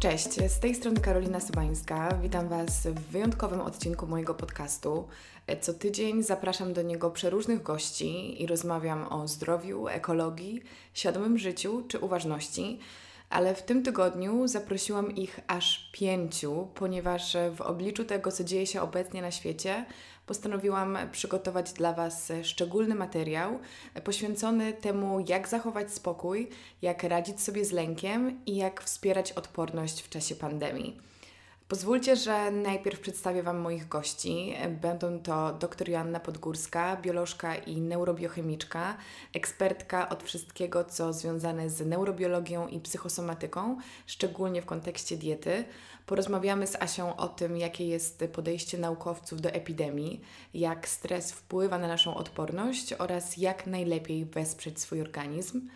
Cześć, z tej strony Karolina Sobańska. Witam Was w wyjątkowym odcinku mojego podcastu. Co tydzień zapraszam do niego przeróżnych gości i rozmawiam o zdrowiu, ekologii, świadomym życiu czy uważności ale w tym tygodniu zaprosiłam ich aż pięciu, ponieważ w obliczu tego, co dzieje się obecnie na świecie, postanowiłam przygotować dla Was szczególny materiał poświęcony temu, jak zachować spokój, jak radzić sobie z lękiem i jak wspierać odporność w czasie pandemii. Pozwólcie, że najpierw przedstawię Wam moich gości. Będą to dr Joanna Podgórska, biolożka i neurobiochemiczka, ekspertka od wszystkiego, co związane z neurobiologią i psychosomatyką, szczególnie w kontekście diety. Porozmawiamy z Asią o tym, jakie jest podejście naukowców do epidemii, jak stres wpływa na naszą odporność oraz jak najlepiej wesprzeć swój organizm.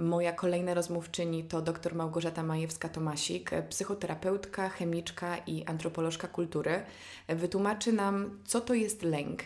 Moja kolejna rozmówczyni to dr Małgorzata Majewska-Tomasik, psychoterapeutka, chemiczka i antropolożka kultury. Wytłumaczy nam, co to jest lęk,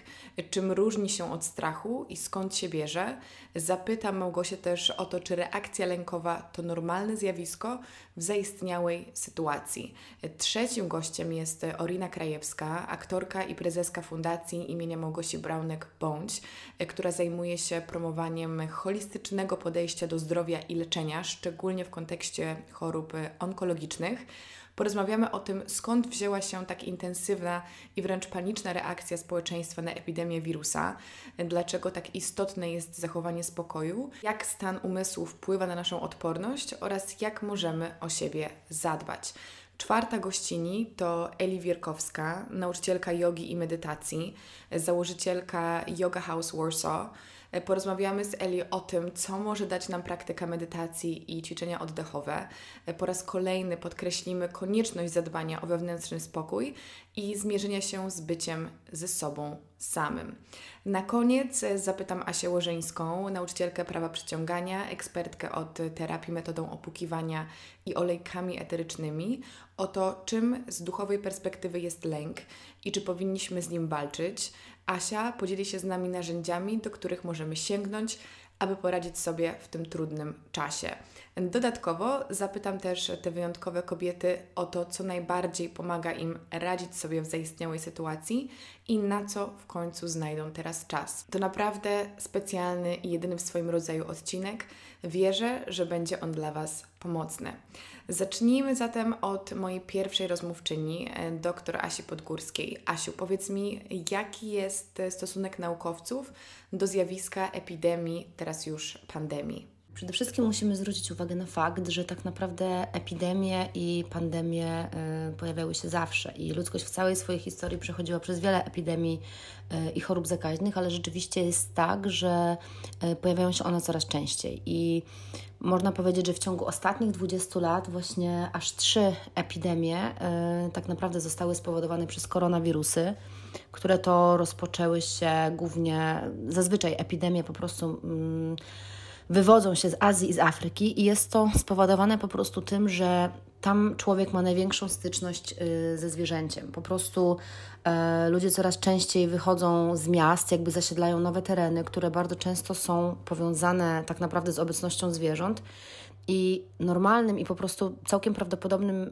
czym różni się od strachu i skąd się bierze. Zapyta Małgosię też o to, czy reakcja lękowa to normalne zjawisko, w zaistniałej sytuacji. Trzecim gościem jest Orina Krajewska, aktorka i prezeska Fundacji imienia Małgosi Braunek-Bądź, która zajmuje się promowaniem holistycznego podejścia do zdrowia i leczenia, szczególnie w kontekście chorób onkologicznych. Porozmawiamy o tym, skąd wzięła się tak intensywna i wręcz paniczna reakcja społeczeństwa na epidemię wirusa, dlaczego tak istotne jest zachowanie spokoju, jak stan umysłu wpływa na naszą odporność oraz jak możemy o siebie zadbać. Czwarta gościni to Eli Wierkowska, nauczycielka jogi i medytacji, założycielka Yoga House Warsaw E, porozmawiamy z Eli o tym, co może dać nam praktyka medytacji i ćwiczenia oddechowe. E, po raz kolejny podkreślimy konieczność zadbania o wewnętrzny spokój i zmierzenia się z byciem ze sobą samym. Na koniec e, zapytam Asię Łożyńską, nauczycielkę prawa przyciągania, ekspertkę od terapii metodą opukiwania i olejkami eterycznymi, o to, czym z duchowej perspektywy jest lęk i czy powinniśmy z nim walczyć. Asia podzieli się z nami narzędziami, do których możemy sięgnąć, aby poradzić sobie w tym trudnym czasie. Dodatkowo zapytam też te wyjątkowe kobiety o to, co najbardziej pomaga im radzić sobie w zaistniałej sytuacji i na co w końcu znajdą teraz czas. To naprawdę specjalny i jedyny w swoim rodzaju odcinek. Wierzę, że będzie on dla Was pomocne. Zacznijmy zatem od mojej pierwszej rozmówczyni, e, dr Asi Podgórskiej. Asiu, powiedz mi, jaki jest stosunek naukowców do zjawiska epidemii, teraz już pandemii? Przede wszystkim musimy zwrócić uwagę na fakt, że tak naprawdę epidemie i pandemie e, pojawiały się zawsze i ludzkość w całej swojej historii przechodziła przez wiele epidemii e, i chorób zakaźnych, ale rzeczywiście jest tak, że e, pojawiają się one coraz częściej i można powiedzieć, że w ciągu ostatnich 20 lat właśnie aż trzy epidemie tak naprawdę zostały spowodowane przez koronawirusy które to rozpoczęły się głównie, zazwyczaj epidemie po prostu mm, wywodzą się z Azji i z Afryki, i jest to spowodowane po prostu tym, że tam człowiek ma największą styczność y, ze zwierzęciem. Po prostu e, ludzie coraz częściej wychodzą z miast, jakby zasiedlają nowe tereny, które bardzo często są powiązane tak naprawdę z obecnością zwierząt. I normalnym i po prostu całkiem prawdopodobnym,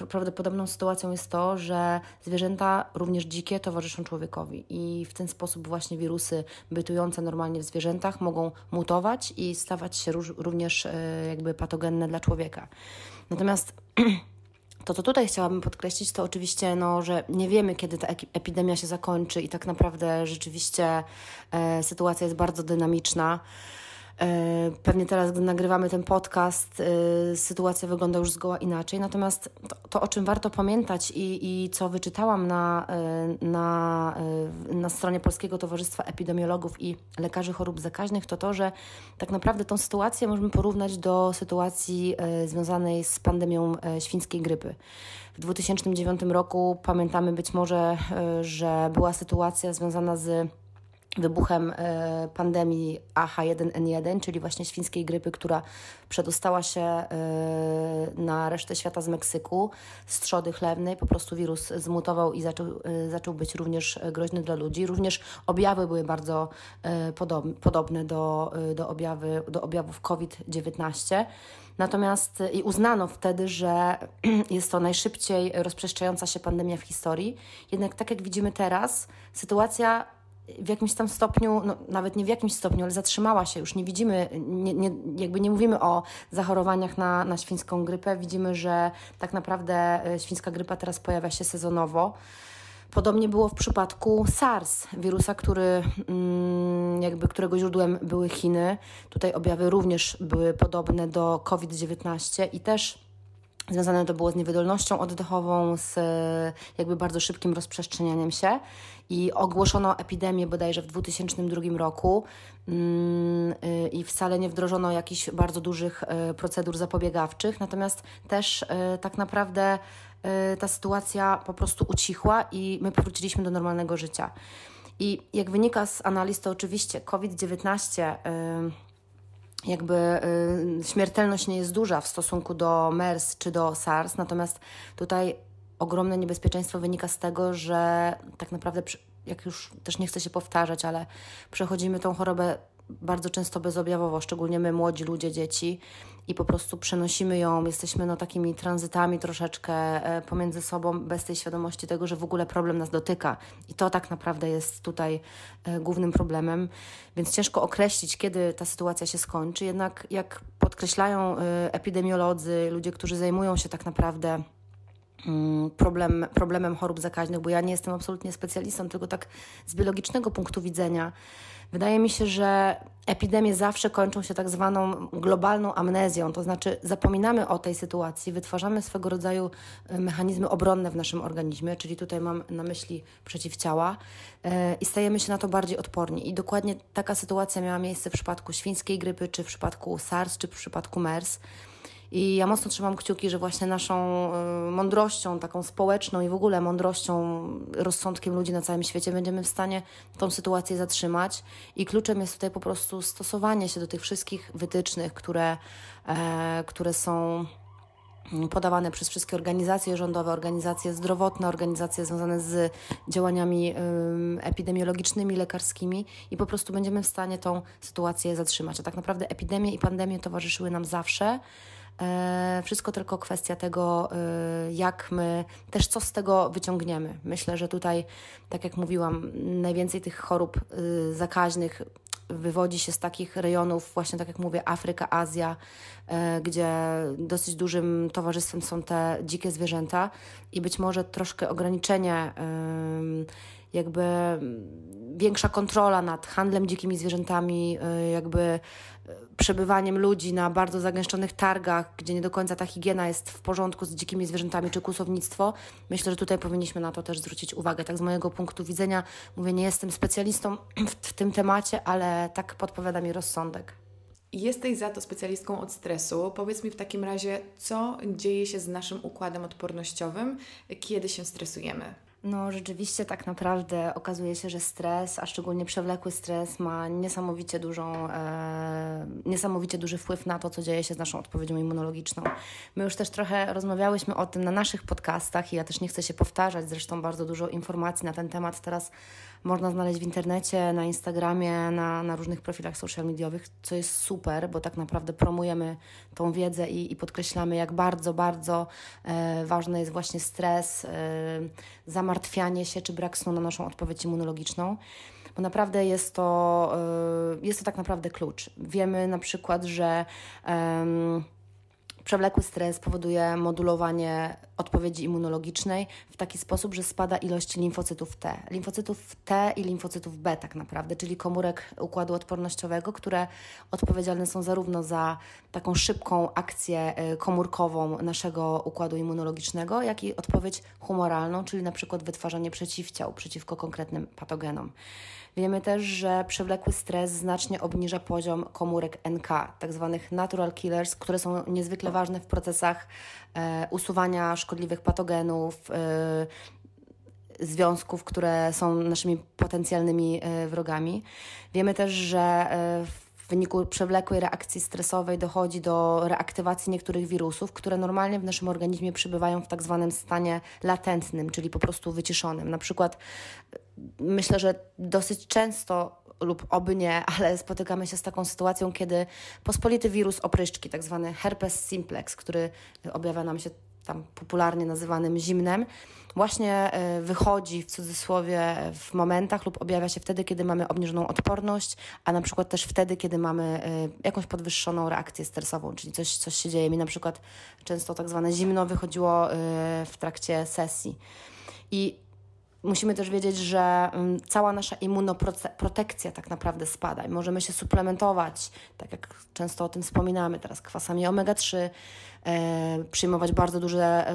yy, prawdopodobną sytuacją jest to, że zwierzęta również dzikie towarzyszą człowiekowi i w ten sposób właśnie wirusy bytujące normalnie w zwierzętach mogą mutować i stawać się róż, również yy, jakby patogenne dla człowieka. Natomiast to, co tutaj chciałabym podkreślić, to oczywiście, no, że nie wiemy, kiedy ta epidemia się zakończy i tak naprawdę rzeczywiście yy, sytuacja jest bardzo dynamiczna. E, pewnie teraz, gdy nagrywamy ten podcast, e, sytuacja wygląda już zgoła inaczej. Natomiast to, to o czym warto pamiętać i, i co wyczytałam na, e, na, na stronie Polskiego Towarzystwa Epidemiologów i Lekarzy Chorób Zakaźnych, to to, że tak naprawdę tą sytuację możemy porównać do sytuacji związanej z pandemią świńskiej grypy. W 2009 roku pamiętamy być może, że była sytuacja związana z wybuchem e, pandemii AH1N1, czyli właśnie świńskiej grypy, która przedostała się e, na resztę świata z Meksyku, z trzody chlewnej. Po prostu wirus zmutował i zaczął, e, zaczął być również groźny dla ludzi. Również objawy były bardzo podobne do, do, objawy, do objawów COVID-19. Natomiast i uznano wtedy, że jest to najszybciej rozprzestrzeniająca się pandemia w historii. Jednak tak jak widzimy teraz, sytuacja w jakimś tam stopniu, no, nawet nie w jakimś stopniu, ale zatrzymała się. Już nie widzimy, nie, nie, jakby nie mówimy o zachorowaniach na, na świńską grypę. Widzimy, że tak naprawdę e, świńska grypa teraz pojawia się sezonowo. Podobnie było w przypadku SARS, wirusa, który, mm, jakby którego źródłem były Chiny. Tutaj objawy również były podobne do COVID-19 i też Związane to było z niewydolnością oddechową, z e, jakby bardzo szybkim rozprzestrzenianiem się i ogłoszono epidemię bodajże w 2002 roku mm, e, i wcale nie wdrożono jakichś bardzo dużych e, procedur zapobiegawczych, natomiast też tak naprawdę ta sytuacja po prostu ucichła i my powróciliśmy do normalnego życia. I jak wynika z analiz, to oczywiście COVID-19 jakby y, śmiertelność nie jest duża w stosunku do MERS czy do SARS, natomiast tutaj ogromne niebezpieczeństwo wynika z tego, że tak naprawdę, jak już też nie chcę się powtarzać, ale przechodzimy tą chorobę bardzo często bezobjawowo, szczególnie my, młodzi ludzie, dzieci, i po prostu przenosimy ją, jesteśmy no takimi tranzytami troszeczkę e, pomiędzy sobą, bez tej świadomości tego, że w ogóle problem nas dotyka. I to tak naprawdę jest tutaj e, głównym problemem, więc ciężko określić, kiedy ta sytuacja się skończy. Jednak jak podkreślają e, epidemiolodzy, ludzie, którzy zajmują się tak naprawdę mm, problem, problemem chorób zakaźnych, bo ja nie jestem absolutnie specjalistą, tylko tak z biologicznego punktu widzenia. Wydaje mi się, że epidemie zawsze kończą się tak zwaną globalną amnezją, to znaczy zapominamy o tej sytuacji, wytwarzamy swego rodzaju e, mechanizmy obronne w naszym organizmie, czyli tutaj mam na myśli przeciwciała e, i stajemy się na to bardziej odporni. I dokładnie taka sytuacja miała miejsce w przypadku świńskiej grypy, czy w przypadku SARS, czy w przypadku MERS. I ja mocno trzymam kciuki, że właśnie naszą y, mądrością, taką społeczną i w ogóle mądrością, rozsądkiem ludzi na całym świecie będziemy w stanie tą sytuację zatrzymać. I kluczem jest tutaj po prostu stosowanie się do tych wszystkich wytycznych, które, e, które są mm, podawane przez wszystkie organizacje rządowe, organizacje zdrowotne, organizacje związane z działaniami epidemiologicznymi, lekarskimi i po prostu będziemy w stanie tą sytuację zatrzymać. A tak naprawdę epidemie i pandemie towarzyszyły nam zawsze. E, wszystko tylko kwestia tego, e, jak my też co z tego wyciągniemy. Myślę, że tutaj, tak jak mówiłam, najwięcej tych chorób y, zakaźnych wywodzi się z takich rejonów, właśnie tak jak mówię, Afryka, Azja, e, gdzie dosyć dużym towarzystwem są te dzikie zwierzęta i być może troszkę ograniczenie jakby mm, większa kontrola nad handlem dzikimi zwierzętami, y, jakby y, przebywaniem ludzi na bardzo zagęszczonych targach, gdzie nie do końca ta higiena jest w porządku z dzikimi zwierzętami czy kusownictwo. Myślę, że tutaj powinniśmy na to też zwrócić uwagę. Tak z mojego punktu widzenia, mówię, nie jestem specjalistą w, w tym temacie, ale tak podpowiada mi rozsądek. Jesteś za to specjalistką od stresu. Powiedz mi w takim razie, co dzieje się z naszym układem odpornościowym, kiedy się stresujemy? No, rzeczywiście tak naprawdę okazuje się, że stres, a szczególnie przewlekły stres, ma niesamowicie, dużą, e, niesamowicie duży wpływ na to, co dzieje się z naszą odpowiedzią immunologiczną. My już też trochę rozmawiałyśmy o tym na naszych podcastach i ja też nie chcę się powtarzać, zresztą bardzo dużo informacji na ten temat teraz można znaleźć w internecie, na Instagramie, na, na różnych profilach social mediowych, co jest super, bo tak naprawdę promujemy tą wiedzę i, i podkreślamy, jak bardzo, bardzo e, ważny jest właśnie stres, e, zamartwianie się czy brak snu na naszą odpowiedź immunologiczną bo naprawdę jest to, e, jest to tak naprawdę klucz. Wiemy na przykład, że Przewlekły stres powoduje modulowanie odpowiedzi immunologicznej w taki sposób, że spada ilość limfocytów T. Limfocytów T i limfocytów B tak naprawdę, czyli komórek układu odpornościowego, które odpowiedzialne są zarówno za taką szybką akcję y, komórkową naszego układu immunologicznego, jak i odpowiedź humoralną, czyli na przykład wytwarzanie przeciwciał przeciwko konkretnym patogenom. Wiemy też, że przewlekły stres znacznie obniża poziom komórek NK, tzw. Tak natural killers, które są niezwykle ważne w procesach e, usuwania szkodliwych patogenów, e, związków, które są naszymi potencjalnymi e, wrogami. Wiemy też, że w wyniku przewlekłej reakcji stresowej dochodzi do reaktywacji niektórych wirusów, które normalnie w naszym organizmie przybywają w tak zwanym stanie latentnym, czyli po prostu wyciszonym. Na przykład myślę, że dosyć często lub oby nie, ale spotykamy się z taką sytuacją, kiedy pospolity wirus opryszczki, tak zwany herpes simplex, który objawia nam się tam popularnie nazywanym zimnem, właśnie e, wychodzi w cudzysłowie w momentach lub objawia się wtedy, kiedy mamy obniżoną odporność, a na przykład też wtedy, kiedy mamy e, jakąś podwyższoną reakcję stresową, czyli coś, coś się dzieje. Mi na przykład często tak zwane zimno wychodziło e, w trakcie sesji. I Musimy też wiedzieć, że mm, cała nasza immunoprotekcja tak naprawdę spada i możemy się suplementować, tak jak często o tym wspominamy teraz, kwasami omega-3, e, przyjmować bardzo duże e,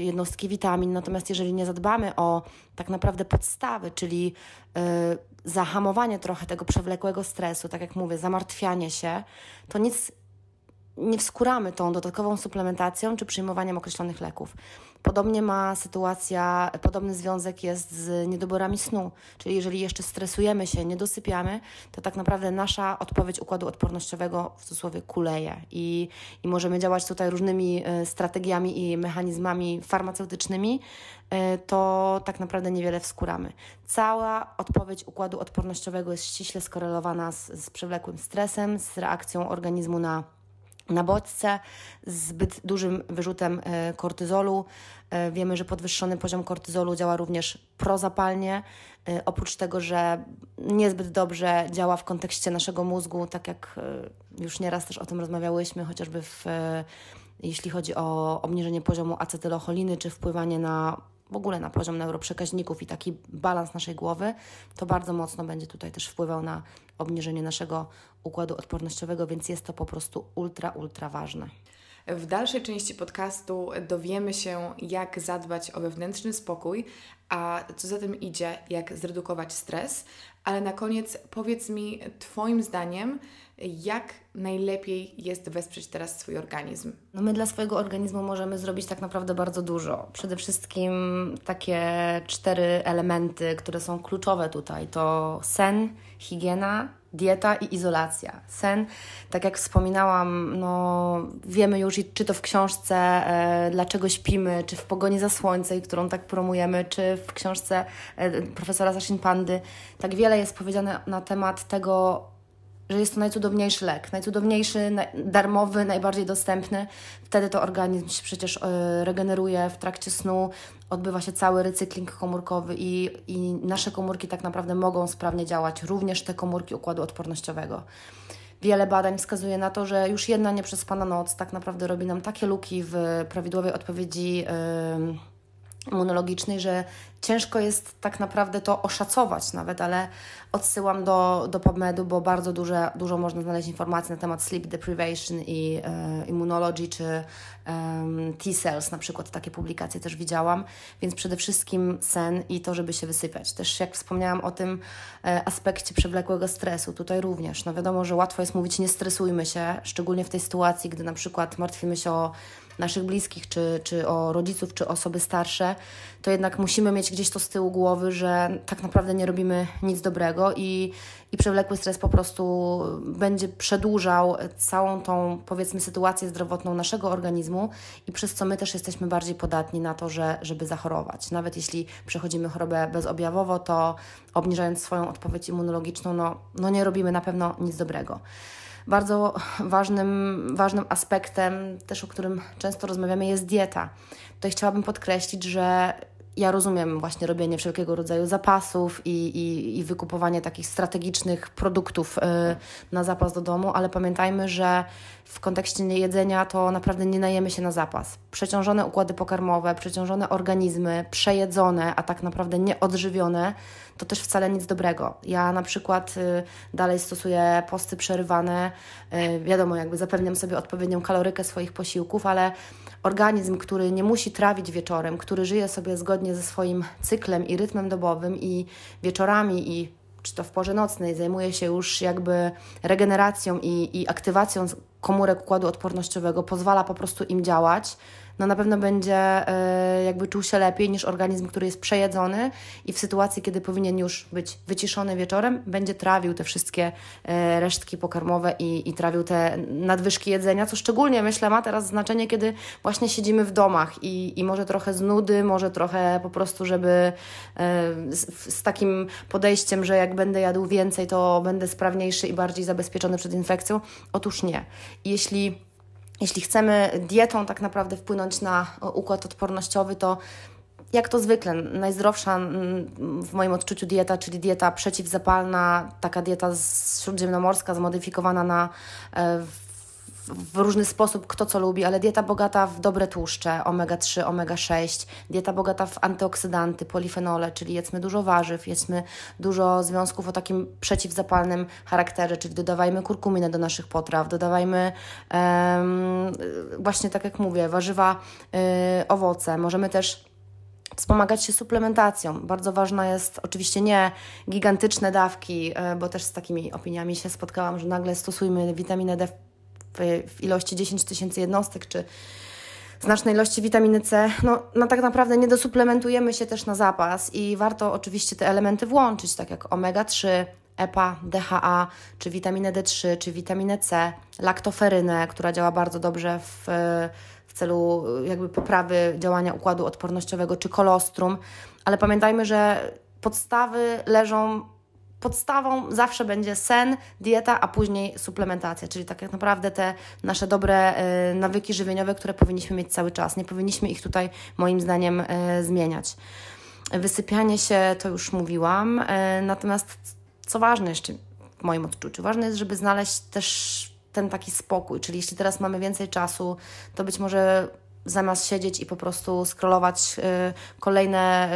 jednostki witamin. Natomiast jeżeli nie zadbamy o tak naprawdę podstawy, czyli e, zahamowanie trochę tego przewlekłego stresu, tak jak mówię, zamartwianie się, to nic nie wskuramy tą dodatkową suplementacją czy przyjmowaniem określonych leków. Podobnie ma sytuacja, podobny związek jest z niedoborami snu, czyli jeżeli jeszcze stresujemy się, nie dosypiamy, to tak naprawdę nasza odpowiedź układu odpornościowego w cudzysłowie kuleje i, i możemy działać tutaj różnymi e, strategiami i mechanizmami farmaceutycznymi, e, to tak naprawdę niewiele wskuramy. Cała odpowiedź układu odpornościowego jest ściśle skorelowana z, z przewlekłym stresem, z reakcją organizmu na na bodźce z zbyt dużym wyrzutem e, kortyzolu. E, wiemy, że podwyższony poziom kortyzolu działa również prozapalnie, e, oprócz tego, że niezbyt dobrze działa w kontekście naszego mózgu, tak jak już nieraz też o tym rozmawiałyśmy, chociażby w, jeśli chodzi o obniżenie poziomu acetylocholiny czy wpływanie na w ogóle na poziom neuroprzekaźników i taki balans naszej głowy, to bardzo mocno będzie tutaj też wpływał na obniżenie naszego układu odpornościowego, więc jest to po prostu ultra, ultra ważne. W dalszej części podcastu dowiemy się, jak zadbać o wewnętrzny spokój, a co za tym idzie, jak zredukować stres. Ale na koniec powiedz mi, Twoim zdaniem, jak najlepiej jest wesprzeć teraz swój organizm? No my dla swojego organizmu możemy zrobić tak naprawdę bardzo dużo. Przede wszystkim takie cztery elementy, które są kluczowe tutaj, to sen, higiena, dieta i izolacja. Sen, tak jak wspominałam, no, wiemy już, czy to w książce e, Dlaczego śpimy, czy w Pogoni za Słońcem, którą tak promujemy, czy w książce e, profesora Zaszyn Pandy. Tak wiele jest powiedziane na temat tego, że jest to najcudowniejszy lek, najcudowniejszy, darmowy, najbardziej dostępny. Wtedy to organizm się przecież e, regeneruje w trakcie snu, odbywa się cały recykling komórkowy i, i nasze komórki tak naprawdę mogą sprawnie działać, również te komórki układu odpornościowego. Wiele badań wskazuje na to, że już jedna nieprzespana noc tak naprawdę robi nam takie luki w prawidłowej odpowiedzi. Yy, immunologicznej, że ciężko jest tak naprawdę to oszacować nawet, ale odsyłam do, do PubMedu, bo bardzo duże, dużo można znaleźć informacji na temat sleep deprivation i e, immunology czy e, T-cells, na przykład takie publikacje też widziałam, więc przede wszystkim sen i to, żeby się wysypiać. Też jak wspomniałam o tym e, aspekcie przewlekłego stresu, tutaj również, no wiadomo, że łatwo jest mówić nie stresujmy się, szczególnie w tej sytuacji, gdy na przykład martwimy się o naszych bliskich, czy, czy o rodziców, czy osoby starsze, to jednak musimy mieć gdzieś to z tyłu głowy, że tak naprawdę nie robimy nic dobrego i, i przewlekły stres po prostu będzie przedłużał całą tą, powiedzmy, sytuację zdrowotną naszego organizmu i przez co my też jesteśmy bardziej podatni na to, że, żeby zachorować. Nawet jeśli przechodzimy chorobę bezobjawowo, to obniżając swoją odpowiedź immunologiczną, no, no nie robimy na pewno nic dobrego. Bardzo ważnym, ważnym aspektem, też o którym często rozmawiamy, jest dieta. Tutaj chciałabym podkreślić, że ja rozumiem właśnie robienie wszelkiego rodzaju zapasów i, i, i wykupowanie takich strategicznych produktów y, na zapas do domu, ale pamiętajmy, że w kontekście jedzenia to naprawdę nie najemy się na zapas. Przeciążone układy pokarmowe, przeciążone organizmy, przejedzone, a tak naprawdę nieodżywione, to też wcale nic dobrego. Ja na przykład y, dalej stosuję posty przerywane, y, wiadomo, jakby zapewniam sobie odpowiednią kalorykę swoich posiłków, ale organizm, który nie musi trawić wieczorem, który żyje sobie zgodnie ze swoim cyklem i rytmem dobowym i wieczorami i czy to w porze nocnej zajmuje się już jakby regeneracją i, i aktywacją komórek układu odpornościowego, pozwala po prostu im działać no na pewno będzie e, jakby czuł się lepiej niż organizm, który jest przejedzony i w sytuacji, kiedy powinien już być wyciszony wieczorem, będzie trawił te wszystkie e, resztki pokarmowe i, i trawił te nadwyżki jedzenia, co szczególnie myślę ma teraz znaczenie, kiedy właśnie siedzimy w domach i, i może trochę z nudy, może trochę po prostu, żeby e, z, z takim podejściem, że jak będę jadł więcej, to będę sprawniejszy i bardziej zabezpieczony przed infekcją. Otóż nie. Jeśli jeśli chcemy dietą tak naprawdę wpłynąć na e, układ odpornościowy, to jak to zwykle, najzdrowsza mm, w moim odczuciu dieta, czyli dieta przeciwzapalna, taka dieta śródziemnomorska, zmodyfikowana na e, w różny sposób, kto co lubi, ale dieta bogata w dobre tłuszcze, omega-3, omega-6, dieta bogata w antyoksydanty, polifenole, czyli jedzmy dużo warzyw, jedzmy dużo związków o takim przeciwzapalnym charakterze, czyli dodawajmy kurkuminę do naszych potraw, dodawajmy właśnie tak jak mówię, warzywa, y, owoce. Możemy też wspomagać się suplementacją. Bardzo ważna jest oczywiście nie gigantyczne dawki, e, bo też z takimi opiniami się spotkałam, że nagle stosujmy witaminę D w, w ilości 10 tysięcy jednostek, czy znacznej ilości witaminy C, no, no tak naprawdę nie dosuplementujemy się też na zapas i warto oczywiście te elementy włączyć, tak jak omega-3, EPA, DHA, czy witaminę D3, czy witaminę C, laktoferynę, która działa bardzo dobrze w, w celu jakby poprawy działania układu odpornościowego, czy kolostrum, ale pamiętajmy, że podstawy leżą podstawą zawsze będzie sen, dieta, a później suplementacja, czyli tak jak naprawdę te nasze dobre e, nawyki żywieniowe, które powinniśmy mieć cały czas. Nie powinniśmy ich tutaj, moim zdaniem, e, zmieniać. Wysypianie się to już mówiłam, e, natomiast co ważne jeszcze w moim odczuciu, ważne jest, żeby znaleźć też ten taki spokój, czyli jeśli teraz mamy więcej czasu, to być może zamiast siedzieć i po prostu scrollować kolejne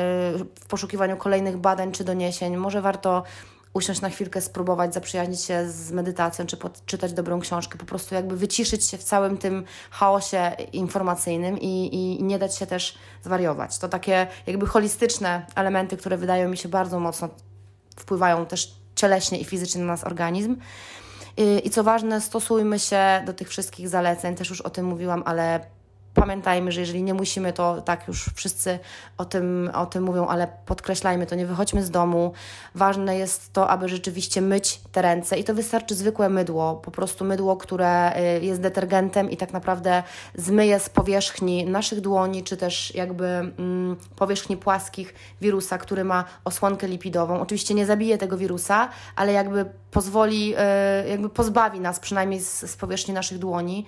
w poszukiwaniu kolejnych badań czy doniesień, może warto usiąść na chwilkę, spróbować zaprzyjaźnić się z medytacją, czy czytać dobrą książkę, po prostu jakby wyciszyć się w całym tym chaosie informacyjnym i, i nie dać się też zwariować. To takie jakby holistyczne elementy, które wydają mi się bardzo mocno wpływają też cieleśnie i fizycznie na nas organizm. I, i co ważne, stosujmy się do tych wszystkich zaleceń, też już o tym mówiłam, ale pamiętajmy, że jeżeli nie musimy, to tak już wszyscy o tym, o tym mówią, ale podkreślajmy to, nie wychodźmy z domu. Ważne jest to, aby rzeczywiście myć te ręce i to wystarczy zwykłe mydło, po prostu mydło, które y, jest detergentem i tak naprawdę zmyje z powierzchni naszych dłoni, czy też jakby mm, powierzchni płaskich wirusa, który ma osłonkę lipidową. Oczywiście nie zabije tego wirusa, ale jakby pozwoli, y, jakby pozbawi nas przynajmniej z, z powierzchni naszych dłoni.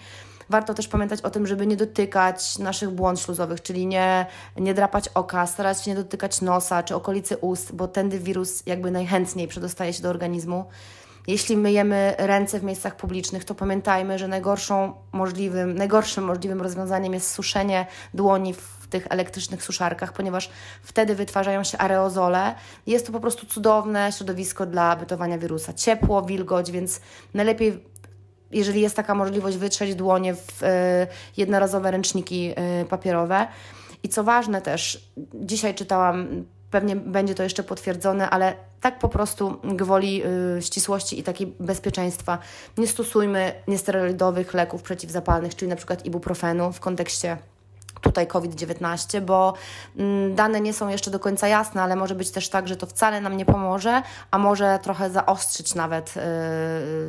Warto też pamiętać o tym, żeby nie dotykać naszych błąd śluzowych, czyli nie, nie drapać oka, starać się nie dotykać nosa czy okolicy ust, bo tędy wirus jakby najchętniej przedostaje się do organizmu. Jeśli myjemy ręce w miejscach publicznych, to pamiętajmy, że najgorszą możliwym, najgorszym możliwym rozwiązaniem jest suszenie dłoni w tych elektrycznych suszarkach, ponieważ wtedy wytwarzają się aerozole. Jest to po prostu cudowne środowisko dla bytowania wirusa. Ciepło, wilgoć, więc najlepiej jeżeli jest taka możliwość, wytrzeć dłonie w e, jednorazowe ręczniki e, papierowe. I co ważne też, dzisiaj czytałam, pewnie będzie to jeszcze potwierdzone, ale tak po prostu gwoli e, ścisłości i takiej bezpieczeństwa nie stosujmy niesteroidowych leków przeciwzapalnych, czyli na przykład ibuprofenu w kontekście tutaj COVID-19, bo mm, dane nie są jeszcze do końca jasne, ale może być też tak, że to wcale nam nie pomoże, a może trochę zaostrzyć nawet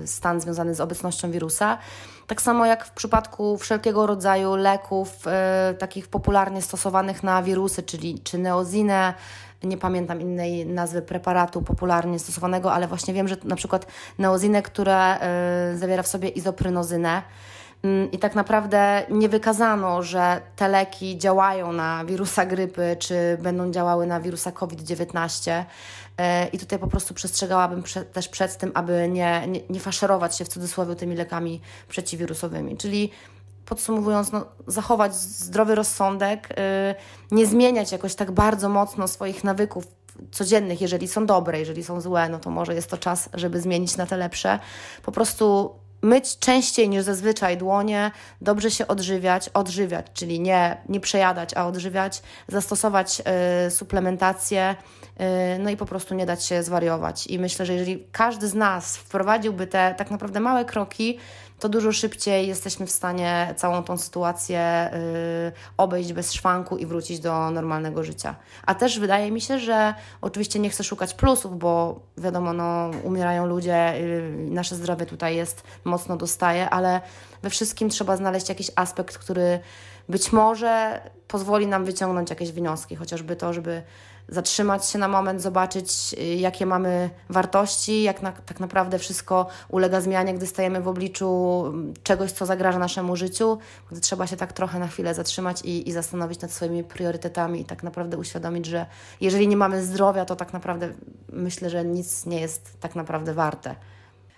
y, stan związany z obecnością wirusa. Tak samo jak w przypadku wszelkiego rodzaju leków, y, takich popularnie stosowanych na wirusy, czyli czy neozinę, nie pamiętam innej nazwy preparatu popularnie stosowanego, ale właśnie wiem, że na przykład neozinę, która y, zawiera w sobie izoprynozynę, Mm, i tak naprawdę nie wykazano, że te leki działają na wirusa grypy, czy będą działały na wirusa COVID-19. E, I tutaj po prostu przestrzegałabym też przed tym, aby nie, nie, nie faszerować się w cudzysłowie tymi lekami przeciwwirusowymi. Czyli podsumowując, no, zachować zdrowy rozsądek, y, nie zmieniać jakoś tak bardzo mocno swoich nawyków codziennych, jeżeli są dobre, jeżeli są złe, no to może jest to czas, żeby zmienić na te lepsze. Po prostu myć częściej niż zazwyczaj dłonie, dobrze się odżywiać, odżywiać, czyli nie, nie przejadać, a odżywiać, zastosować y, suplementację, y, no i po prostu nie dać się zwariować. I myślę, że jeżeli każdy z nas wprowadziłby te tak naprawdę małe kroki, to dużo szybciej jesteśmy w stanie całą tą sytuację y, obejść bez szwanku i wrócić do normalnego życia. A też wydaje mi się, że oczywiście nie chcę szukać plusów, bo wiadomo, no, umierają ludzie, y, nasze zdrowie tutaj jest mocno dostaje, ale we wszystkim trzeba znaleźć jakiś aspekt, który być może pozwoli nam wyciągnąć jakieś wnioski, chociażby to, żeby zatrzymać się na moment, zobaczyć, y, jakie mamy wartości, jak na, tak naprawdę wszystko ulega zmianie, gdy stajemy w obliczu mm, czegoś, co zagraża naszemu życiu, gdy trzeba się tak trochę na chwilę zatrzymać i, i zastanowić nad swoimi priorytetami i tak naprawdę uświadomić, że jeżeli nie mamy zdrowia, to tak naprawdę myślę, że nic nie jest tak naprawdę warte.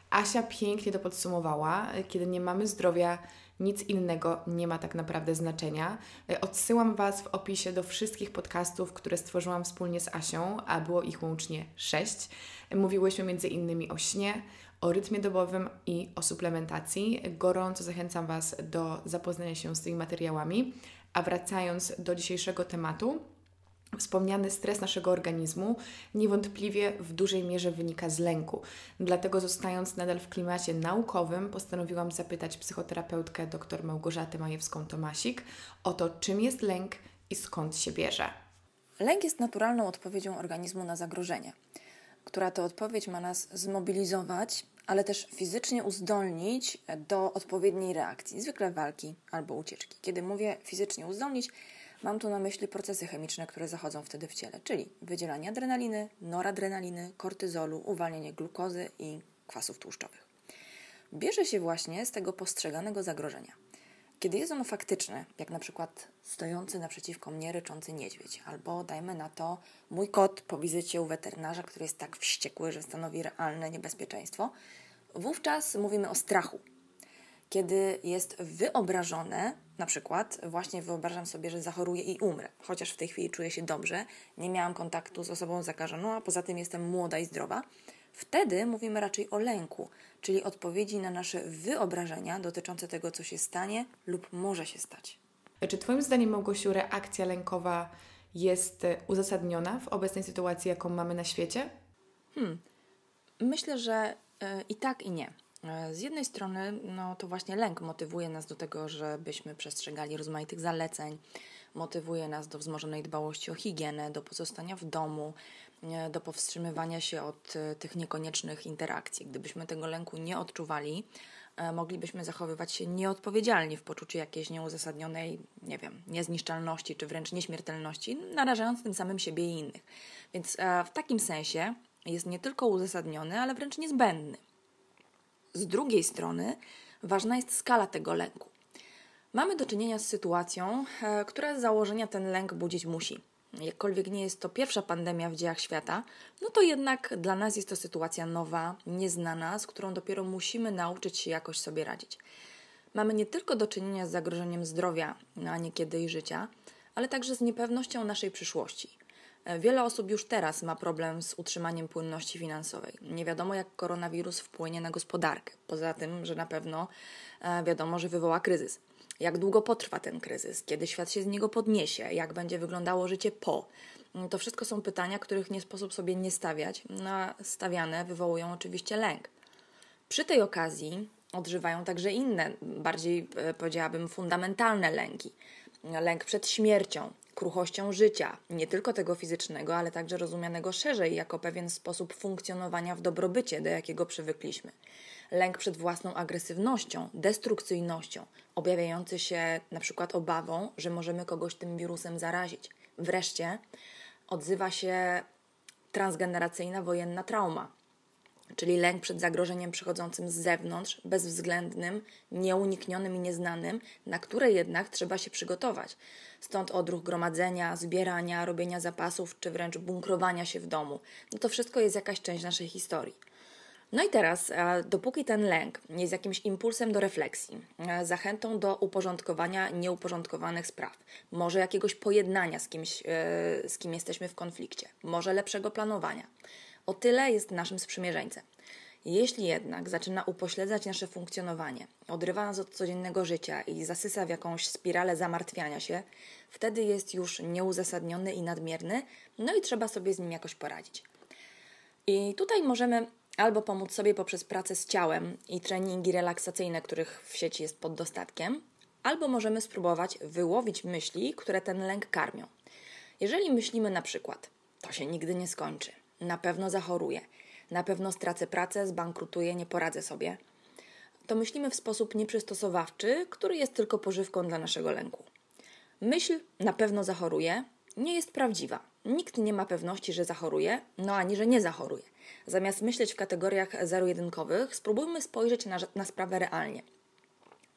Asia pięknie to podsumowała. Kiedy nie mamy zdrowia, nic innego nie ma tak naprawdę znaczenia. E, odsyłam Was w opisie do wszystkich podcastów, które stworzyłam wspólnie z Asią, a było ich łącznie sześć. Mówiłyśmy między innymi o śnie, o rytmie dobowym i o suplementacji. Gorąco zachęcam Was do zapoznania się z tymi materiałami. A wracając do dzisiejszego tematu, Wspomniany stres naszego organizmu niewątpliwie w dużej mierze wynika z lęku. Dlatego, zostając nadal w klimacie naukowym, postanowiłam zapytać psychoterapeutkę dr Małgorzatę Majewską-Tomasik o to, czym jest lęk i skąd się bierze. Lęk jest naturalną odpowiedzią organizmu na zagrożenie, która to odpowiedź ma nas zmobilizować, ale też fizycznie uzdolnić do odpowiedniej reakcji, zwykle walki albo ucieczki. Kiedy mówię fizycznie uzdolnić, Mam tu na myśli procesy chemiczne, które zachodzą wtedy w ciele, czyli wydzielanie adrenaliny, noradrenaliny, kortyzolu, uwalnianie glukozy i kwasów tłuszczowych. Bierze się właśnie z tego postrzeganego zagrożenia. Kiedy jest ono faktyczne, jak na przykład stojący naprzeciwko mnie ryczący niedźwiedź, albo dajmy na to mój kot po wizycie u weterynarza, który jest tak wściekły, że stanowi realne niebezpieczeństwo, wówczas mówimy o strachu, kiedy jest wyobrażone, na przykład właśnie wyobrażam sobie, że zachoruję i umrę, chociaż w tej chwili czuję się dobrze, nie miałam kontaktu z osobą zakażoną, no a poza tym jestem młoda i zdrowa, wtedy mówimy raczej o lęku, czyli odpowiedzi na nasze wyobrażenia dotyczące tego, co się stanie lub może się stać. Czy Twoim zdaniem, Małgosiu, reakcja lękowa jest uzasadniona w obecnej sytuacji, jaką mamy na świecie? Hmm. Myślę, że e, i tak, i nie. E, z jednej strony, no to właśnie lęk motywuje nas do tego, żebyśmy przestrzegali rozmaitych zaleceń, motywuje nas do wzmożonej dbałości o higienę, do pozostania w domu, e, do powstrzymywania się od e, tych niekoniecznych interakcji. Gdybyśmy tego lęku nie odczuwali, moglibyśmy zachowywać się nieodpowiedzialnie w poczuciu jakiejś nieuzasadnionej, nie wiem, niezniszczalności czy wręcz nieśmiertelności, narażając tym samym siebie i innych. Więc w takim sensie jest nie tylko uzasadniony, ale wręcz niezbędny. Z drugiej strony ważna jest skala tego lęku. Mamy do czynienia z sytuacją, e, która z założenia ten lęk budzić musi. Jakkolwiek nie jest to pierwsza pandemia w dziejach świata, no to jednak dla nas jest to sytuacja nowa, nieznana, z którą dopiero musimy nauczyć się jakoś sobie radzić. Mamy nie tylko do czynienia z zagrożeniem zdrowia, a niekiedy i życia, ale także z niepewnością naszej przyszłości. Wiele osób już teraz ma problem z utrzymaniem płynności finansowej. Nie wiadomo, jak koronawirus wpłynie na gospodarkę, poza tym, że na pewno e, wiadomo, że wywoła kryzys. Jak długo potrwa ten kryzys, kiedy świat się z niego podniesie, jak będzie wyglądało życie po. Mm, to wszystko są pytania, których nie sposób sobie nie stawiać, a stawiane wywołują oczywiście lęk. Przy tej okazji odżywają także inne, bardziej e, powiedziałabym fundamentalne lęki. Lęk przed śmiercią, kruchością życia, nie tylko tego fizycznego, ale także rozumianego szerzej jako pewien sposób funkcjonowania w dobrobycie, do jakiego przywykliśmy. Lęk przed własną agresywnością, destrukcyjnością, objawiający się na przykład obawą, że możemy kogoś tym wirusem zarazić. Wreszcie odzywa się transgeneracyjna wojenna trauma, czyli lęk przed zagrożeniem przychodzącym z zewnątrz, bezwzględnym, nieuniknionym i nieznanym, na które jednak trzeba się przygotować. Stąd odruch gromadzenia, zbierania, robienia zapasów czy wręcz bunkrowania się w domu. No to wszystko jest jakaś część naszej historii. No i teraz, dopóki ten lęk jest jakimś impulsem do refleksji, zachętą do uporządkowania nieuporządkowanych spraw, może jakiegoś pojednania z kimś, e, z kim jesteśmy w konflikcie, może lepszego planowania o tyle jest naszym sprzymierzeńcem. Jeśli jednak zaczyna upośledzać nasze funkcjonowanie, odrywa nas od codziennego życia i zasysa w jakąś spiralę zamartwiania się, wtedy jest już nieuzasadniony i nadmierny, no i trzeba sobie z nim jakoś poradzić. I tutaj możemy albo pomóc sobie poprzez pracę z ciałem i treningi relaksacyjne, których w sieci jest pod dostatkiem, albo możemy spróbować wyłowić myśli, które ten lęk karmią. Jeżeli myślimy na przykład, to się nigdy nie skończy na pewno zachoruję, na pewno stracę pracę, zbankrutuję, nie poradzę sobie, to myślimy w sposób nieprzystosowawczy, który jest tylko pożywką dla naszego lęku. Myśl na pewno zachoruje nie jest prawdziwa. Nikt nie ma pewności, że zachoruje, no ani że nie zachoruje. Zamiast myśleć w kategoriach zero-jedynkowych, spróbujmy spojrzeć na, na sprawę realnie.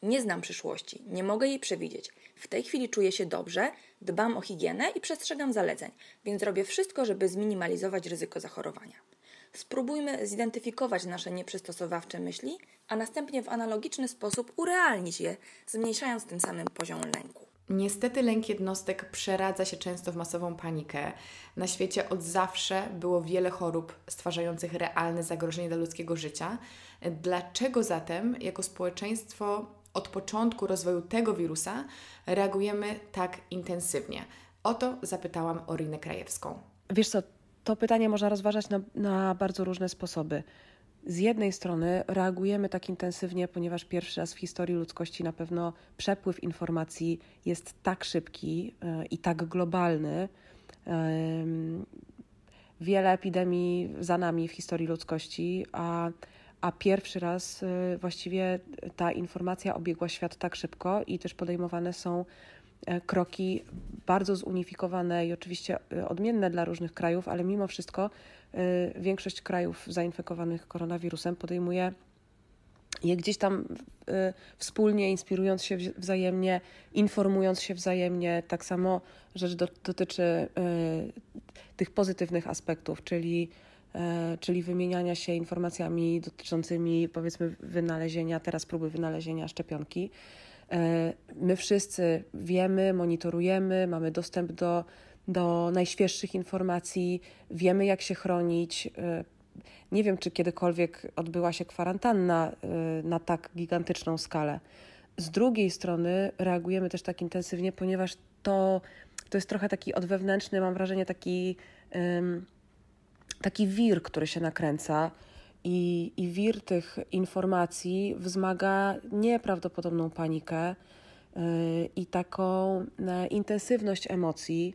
Nie znam przyszłości, nie mogę jej przewidzieć. W tej chwili czuję się dobrze, dbam o higienę i przestrzegam zaleceń, więc robię wszystko, żeby zminimalizować ryzyko zachorowania. Spróbujmy zidentyfikować nasze nieprzystosowawcze myśli, a następnie w analogiczny sposób urealnić je, zmniejszając tym samym poziom lęku. Niestety lęk jednostek przeradza się często w masową panikę. Na świecie od zawsze było wiele chorób stwarzających realne zagrożenie dla ludzkiego życia. Dlaczego zatem jako społeczeństwo od początku rozwoju tego wirusa reagujemy tak intensywnie? O to zapytałam Orinę Krajewską. Wiesz co, to pytanie można rozważać na, na bardzo różne sposoby. Z jednej strony reagujemy tak intensywnie, ponieważ pierwszy raz w historii ludzkości na pewno przepływ informacji jest tak szybki e, i tak globalny. Wiele epidemii za nami w historii ludzkości, a a pierwszy raz y, właściwie ta informacja obiegła świat tak szybko i też podejmowane są e, kroki bardzo zunifikowane i oczywiście y, odmienne dla różnych krajów, ale mimo wszystko y, większość krajów zainfekowanych koronawirusem podejmuje je gdzieś tam wspólnie, inspirując się wzajemnie, informując się wzajemnie. Tak samo rzecz dotyczy tych pozytywnych aspektów, czyli E, czyli wymieniania się informacjami dotyczącymi powiedzmy wynalezienia, teraz próby wynalezienia szczepionki. E, my wszyscy wiemy, monitorujemy, mamy dostęp do, do najświeższych informacji, wiemy jak się chronić. E, nie wiem, czy kiedykolwiek odbyła się kwarantanna na tak gigantyczną skalę. Z drugiej strony reagujemy też tak intensywnie, ponieważ to, to jest trochę taki odwewnętrzny, mam wrażenie, taki taki wir, który się nakręca. I, I wir tych informacji wzmaga nieprawdopodobną panikę yy, i taką yy, intensywność emocji.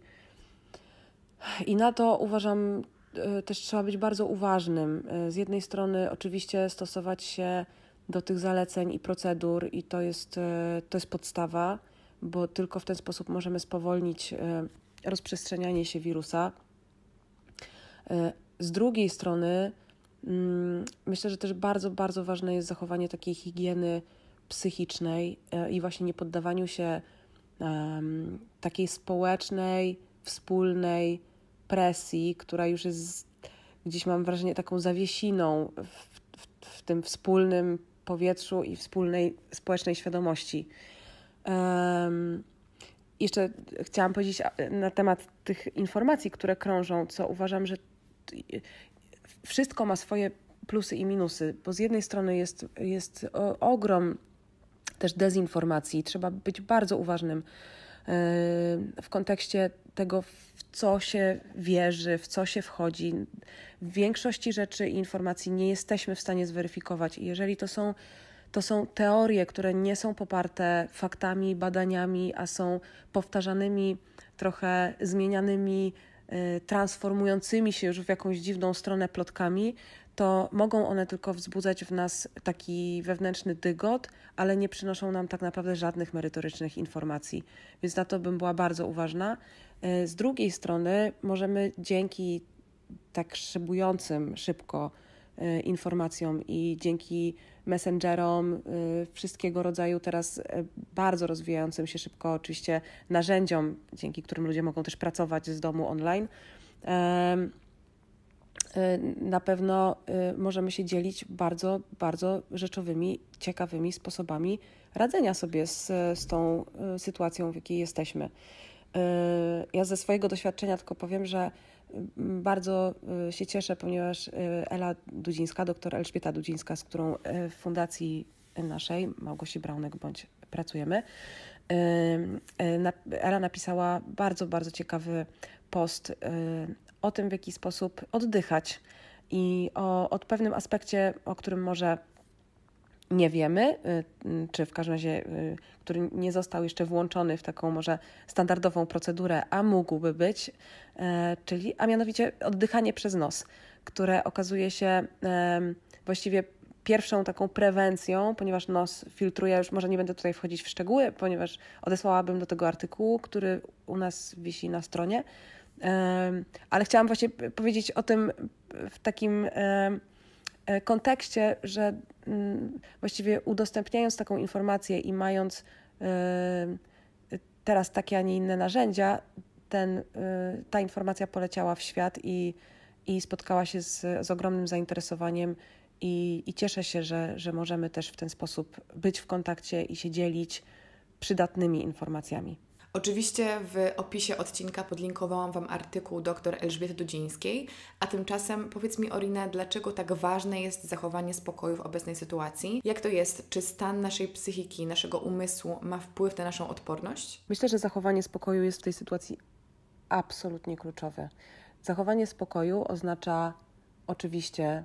I na to uważam, yy, też trzeba być bardzo uważnym. E, z jednej strony, oczywiście, stosować się do tych zaleceń i procedur, i to jest, to jest podstawa, bo tylko w ten sposób możemy spowolnić rozprzestrzenianie się wirusa z drugiej strony, mm, myślę, że też bardzo, bardzo ważne jest zachowanie takiej higieny psychicznej e, i właśnie nie się takiej społecznej, wspólnej presji, która już jest gdzieś, mam wrażenie, taką zawiesiną w, w, w tym wspólnym powietrzu i wspólnej społecznej świadomości. Um, jeszcze chciałam powiedzieć na temat tych informacji, które krążą, co uważam, że wszystko ma swoje plusy i minusy, bo z jednej strony jest, jest ogrom też dezinformacji, trzeba być bardzo uważnym e, w kontekście tego, w co się wierzy, w co się wchodzi. W większości rzeczy i informacji nie jesteśmy w stanie zweryfikować, i jeżeli to są to są teorie, które nie są poparte faktami, badaniami, a są powtarzanymi, trochę zmienianymi Y, transformującymi się już w jakąś dziwną stronę plotkami, to mogą one tylko wzbudzać w nas taki wewnętrzny dygot, ale nie przynoszą nam tak naprawdę żadnych merytorycznych informacji. Więc na to bym była bardzo uważna. Y, z drugiej strony możemy dzięki tak szybującym szybko Y, informacjom i dzięki messengerom, y, wszystkiego rodzaju teraz y, bardzo rozwijającym się szybko oczywiście narzędziom, dzięki którym ludzie mogą też pracować z domu online. Na pewno możemy się dzielić bardzo, bardzo rzeczowymi, ciekawymi sposobami radzenia sobie z, z tą sytuacją, w jakiej jesteśmy. Ja ze swojego doświadczenia tylko powiem, że bardzo y, się cieszę, ponieważ y, Ela Dudzińska, doktor Elżbieta Dudzińska, z którą y, w fundacji naszej, Małgosi Braunek, bądź pracujemy, Ela napisała bardzo, bardzo ciekawy post o tym, w jaki sposób oddychać i o, o pewnym aspekcie, o którym może nie wiemy, y, czy w każdym razie, y, który nie został jeszcze włączony w taką może standardową procedurę, a mógłby być, y, czyli, a mianowicie oddychanie przez nos, które okazuje się właściwie pierwszą taką prewencją, ponieważ nos filtruje, już może nie będę tutaj wchodzić w szczegóły, ponieważ odesłałabym do tego artykułu, który u nas wisi na stronie, ale chciałam właśnie powiedzieć o tym w takim E, kontekście, że mm, właściwie udostępniając taką informację i mając e, teraz takie, a nie inne narzędzia, ten, e, ta informacja poleciała w świat i, i spotkała się z, z ogromnym zainteresowaniem. I, I cieszę się, że, że możemy też w ten sposób być w kontakcie i się dzielić przydatnymi informacjami. Oczywiście w opisie odcinka podlinkowałam Wam artykuł dr Elżbiety Dudzińskiej, a tymczasem powiedz mi Orinę, dlaczego tak ważne jest zachowanie spokoju w obecnej sytuacji? Jak to jest? Czy stan naszej psychiki, naszego umysłu ma wpływ na naszą odporność? Myślę, że zachowanie spokoju jest w tej sytuacji absolutnie kluczowe. Zachowanie spokoju oznacza oczywiście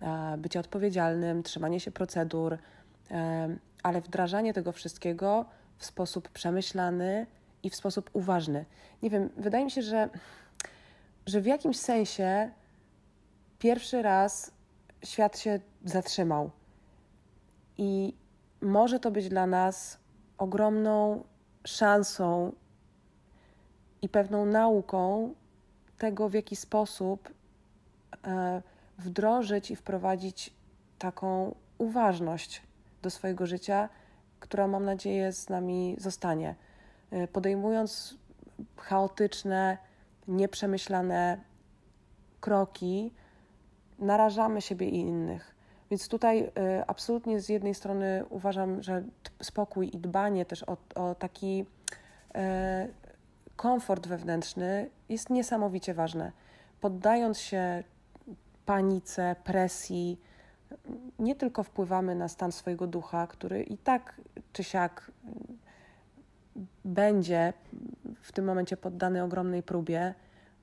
e, bycie odpowiedzialnym, trzymanie się procedur, e, ale wdrażanie tego wszystkiego – w sposób przemyślany i w sposób uważny. Nie wiem, wydaje mi się, że, że w jakimś sensie pierwszy raz świat się zatrzymał. I może to być dla nas ogromną szansą i pewną nauką tego, w jaki sposób e, wdrożyć i wprowadzić taką uważność do swojego życia która mam nadzieję z nami zostanie. Y, podejmując chaotyczne, nieprzemyślane kroki, narażamy siebie i innych. Więc tutaj y, absolutnie z jednej strony uważam, że spokój i dbanie też o, o taki y, komfort wewnętrzny jest niesamowicie ważne. Poddając się panice, presji, nie tylko wpływamy na stan swojego ducha, który i tak czy siak będzie w tym momencie poddany ogromnej próbie,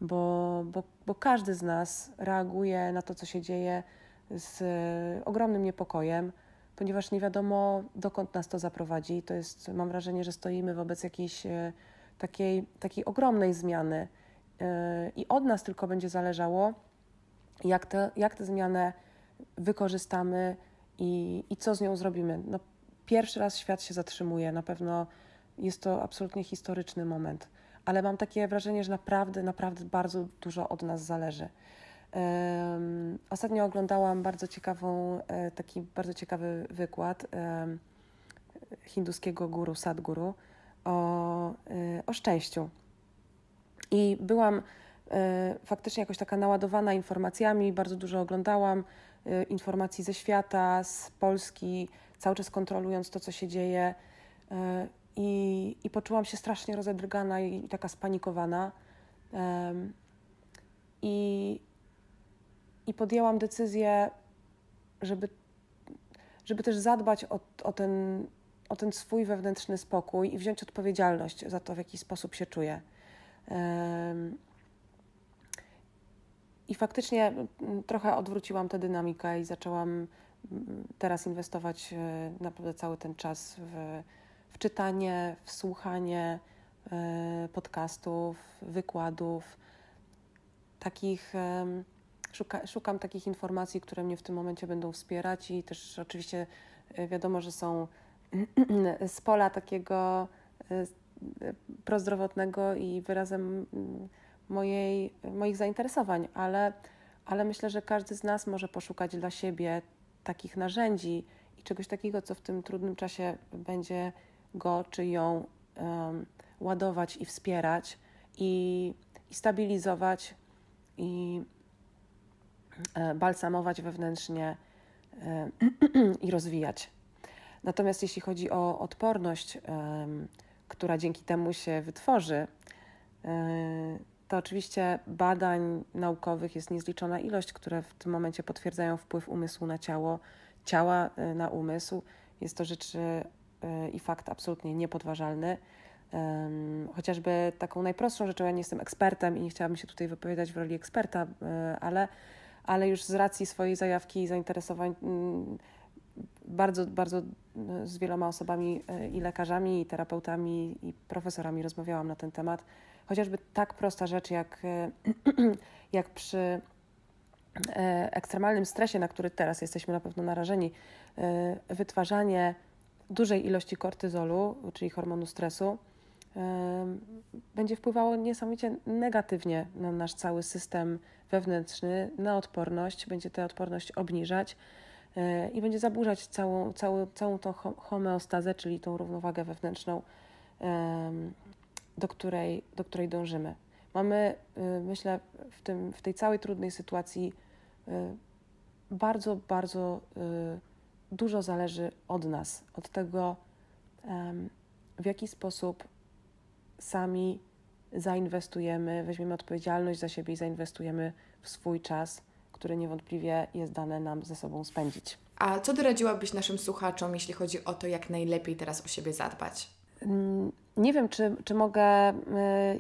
bo, bo, bo każdy z nas reaguje na to, co się dzieje z ogromnym niepokojem, ponieważ nie wiadomo, dokąd nas to zaprowadzi. To jest, mam wrażenie, że stoimy wobec jakiejś e, takiej, takiej ogromnej zmiany e, i od nas tylko będzie zależało, jak, te, jak tę zmianę wykorzystamy i, i co z nią zrobimy. No, pierwszy raz świat się zatrzymuje, na pewno jest to absolutnie historyczny moment, ale mam takie wrażenie, że naprawdę, naprawdę bardzo dużo od nas zależy. Um, ostatnio oglądałam bardzo ciekawą, e, taki bardzo ciekawy wykład um, hinduskiego guru Sadguru o, e, o szczęściu. I byłam e, faktycznie jakoś taka naładowana informacjami, bardzo dużo oglądałam, Y, informacji ze świata, z Polski, cały czas kontrolując to, co się dzieje. Y, I, i poczułam się strasznie rozedrgana i taka spanikowana. I, i podjęłam decyzję, żeby, żeby też zadbać o, o, ten, o ten swój wewnętrzny spokój i wziąć odpowiedzialność za to, w jaki sposób się czuję. I faktycznie trochę odwróciłam tę dynamikę i zaczęłam teraz inwestować e, naprawdę cały ten czas w, w czytanie, w słuchanie e, podcastów, wykładów, takich. Szuka, szukam takich informacji, które mnie w tym momencie będą wspierać, i też oczywiście e, wiadomo, że są z pola takiego prozdrowotnego i wyrazem mojej, moich zainteresowań, ale, ale myślę, że każdy z nas może poszukać dla siebie takich narzędzi i czegoś takiego, co w tym trudnym czasie będzie go czy ją um, ładować i wspierać i, i stabilizować i e, balsamować wewnętrznie e, i rozwijać. Natomiast jeśli chodzi o odporność, która dzięki temu się wytworzy, e, to oczywiście badań naukowych jest niezliczona ilość, które w tym momencie potwierdzają wpływ umysłu na ciało, ciała y, na umysł. Jest to rzecz y, i fakt absolutnie niepodważalny. Chociażby taką najprostszą rzeczą, ja nie jestem ekspertem i nie chciałabym się tutaj wypowiadać w roli eksperta, y, ale, ale już z racji swojej zajawki i zainteresowań mm, bardzo, bardzo no, z wieloma osobami e, i lekarzami, i terapeutami, i profesorami rozmawiałam na ten temat. Chociażby tak prosta rzecz, jak, e, jak przy e, ekstremalnym stresie, na który teraz jesteśmy na pewno narażeni, wytwarzanie dużej ilości kortyzolu, czyli hormonu stresu, będzie wpływało niesamowicie negatywnie na nasz cały system wewnętrzny, na odporność, będzie tę odporność obniżać. E, i będzie zaburzać całą, całą, całą tą homeostazę, czyli tą równowagę wewnętrzną, do której, do której dążymy. Mamy, e, myślę, w, tym, w tej całej trudnej sytuacji e, bardzo, bardzo dużo zależy od nas, od tego, w jaki sposób sami zainwestujemy, weźmiemy odpowiedzialność za siebie i zainwestujemy w swój czas, które niewątpliwie jest dane nam ze sobą spędzić. A co doradziłabyś naszym słuchaczom, jeśli chodzi o to, jak najlepiej teraz o siebie zadbać? Mm, nie wiem, czy, czy mogę y,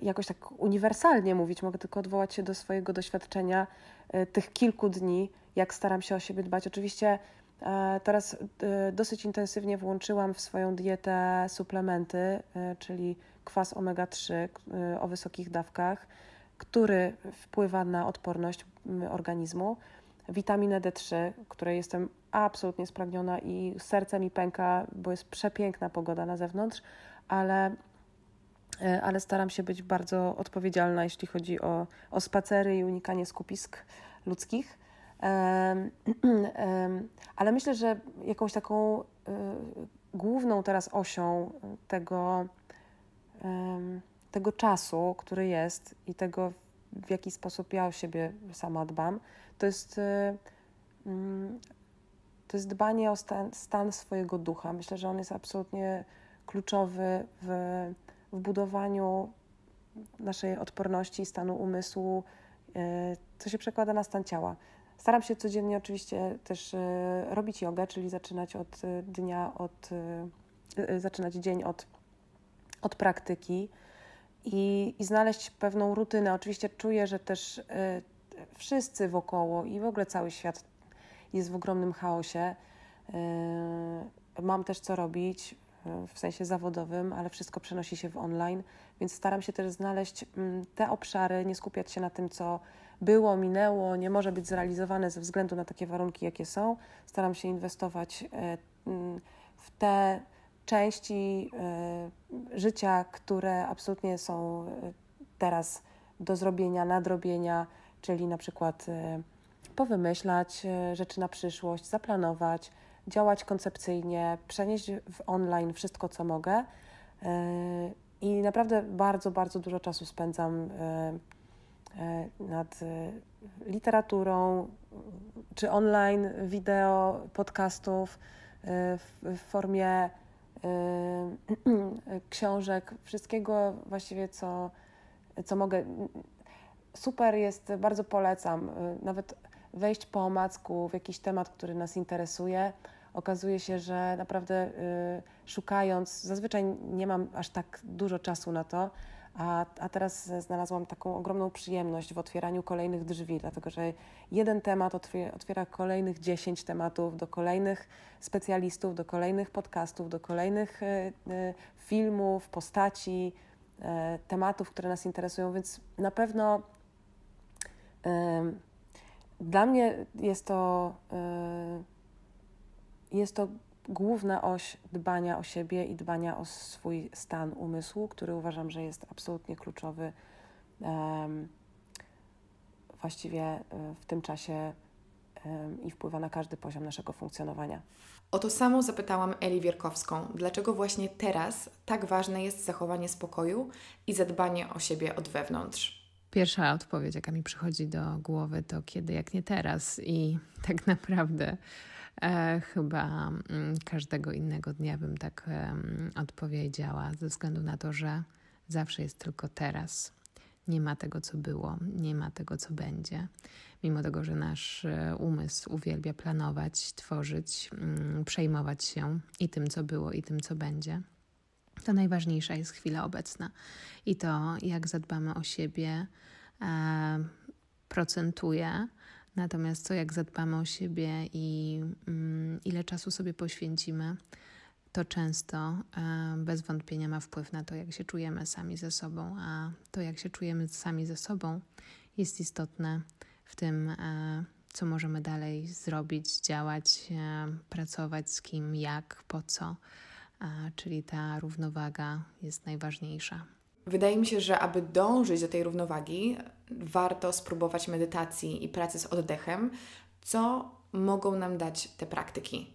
jakoś tak uniwersalnie mówić, mogę tylko odwołać się do swojego doświadczenia y, tych kilku dni, jak staram się o siebie dbać. Oczywiście e, teraz y, dosyć intensywnie włączyłam w swoją dietę suplementy, czyli kwas omega-3 o wysokich dawkach który wpływa na odporność mm, organizmu, witaminę D3, której jestem absolutnie spragniona i serce mi pęka, bo jest przepiękna pogoda na zewnątrz, ale, e, ale staram się być bardzo odpowiedzialna, jeśli chodzi o, o spacery i unikanie skupisk ludzkich. Ale myślę, że jakąś taką e, główną teraz osią tego tego czasu, który jest i tego, w jaki sposób ja o siebie sama dbam, to jest, y, mm, to jest dbanie o stan, stan swojego ducha. Myślę, że on jest absolutnie kluczowy w, w budowaniu naszej odporności, stanu umysłu, y, co się przekłada na stan ciała. Staram się codziennie oczywiście też y, robić jogę, czyli zaczynać od dnia, od, zaczynać dzień od, od praktyki i, i znaleźć pewną rutynę. Oczywiście czuję, że też y, wszyscy wokoło i w ogóle cały świat jest w ogromnym chaosie. Y, mam też co robić y, w sensie zawodowym, ale wszystko przenosi się w online, więc staram się też znaleźć mm, te obszary, nie skupiać się na tym, co było, minęło, nie może być zrealizowane ze względu na takie warunki, jakie są. Staram się inwestować y, mm, w te części y, życia, które absolutnie są y, teraz do zrobienia, nadrobienia, czyli na przykład y, powymyślać rzeczy na przyszłość, zaplanować, działać koncepcyjnie, przenieść w online wszystko, co mogę. I naprawdę bardzo, bardzo dużo czasu spędzam nad literaturą, czy online, wideo, podcastów w formie książek, wszystkiego właściwie, co, co mogę. Super jest, bardzo polecam. Y, nawet wejść po omacku w jakiś temat, który nas interesuje. Okazuje się, że naprawdę y, szukając, zazwyczaj nie mam aż tak dużo czasu na to, a, a teraz znalazłam taką ogromną przyjemność w otwieraniu kolejnych drzwi, dlatego że jeden temat otwiera kolejnych 10 tematów do kolejnych specjalistów, do kolejnych podcastów, do kolejnych e, e, filmów, postaci, e, tematów, które nas interesują, więc na pewno dla mnie jest to, jest to główna oś dbania o siebie i dbania o swój stan umysłu, który uważam, że jest absolutnie kluczowy właściwie e, w tym czasie i wpływa na każdy poziom naszego funkcjonowania. O to samo zapytałam Eli Wierkowską, dlaczego właśnie teraz tak ważne jest zachowanie spokoju i zadbanie o siebie od wewnątrz. Pierwsza odpowiedź, jaka mi przychodzi do głowy, to kiedy jak nie teraz i tak naprawdę E, chyba mm, każdego innego dnia bym tak odpowiedziała, ze względu na to, że zawsze jest tylko teraz. Nie ma tego, co było, nie ma tego, co będzie. Mimo tego, że nasz e, umysł uwielbia planować, tworzyć, mm, przejmować się i tym, co było, i tym, co będzie, to najważniejsza jest chwila obecna. I to, jak zadbamy o siebie, e, procentuje Natomiast co jak zadbamy o siebie i mm, ile czasu sobie poświęcimy, to często e, bez wątpienia ma wpływ na to, jak się czujemy sami ze sobą, a to, jak się czujemy sami ze sobą, jest istotne w tym, e, co możemy dalej zrobić, działać, e, pracować z kim, jak, po co. Czyli ta równowaga jest najważniejsza. Wydaje mi się, że aby dążyć do tej równowagi, warto spróbować medytacji i pracy z oddechem, co mogą nam dać te praktyki.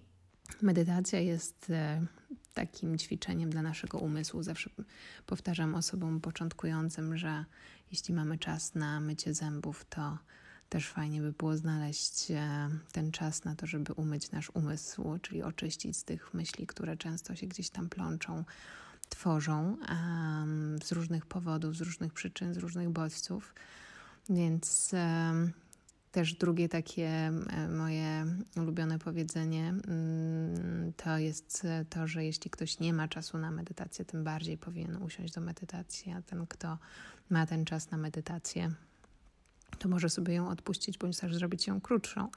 Medytacja jest e, takim ćwiczeniem dla naszego umysłu. Zawsze powtarzam osobom początkującym, że jeśli mamy czas na mycie zębów, to też fajnie by było znaleźć e, ten czas na to, żeby umyć nasz umysł, czyli oczyścić z tych myśli, które często się gdzieś tam plączą tworzą um, z różnych powodów, z różnych przyczyn, z różnych bodźców. Więc um, też drugie takie e, moje ulubione powiedzenie mm, to jest e, to, że jeśli ktoś nie ma czasu na medytację, tym bardziej powinien usiąść do medytacji, a ten, kto ma ten czas na medytację, to może sobie ją odpuścić, bądź też zrobić ją krótszą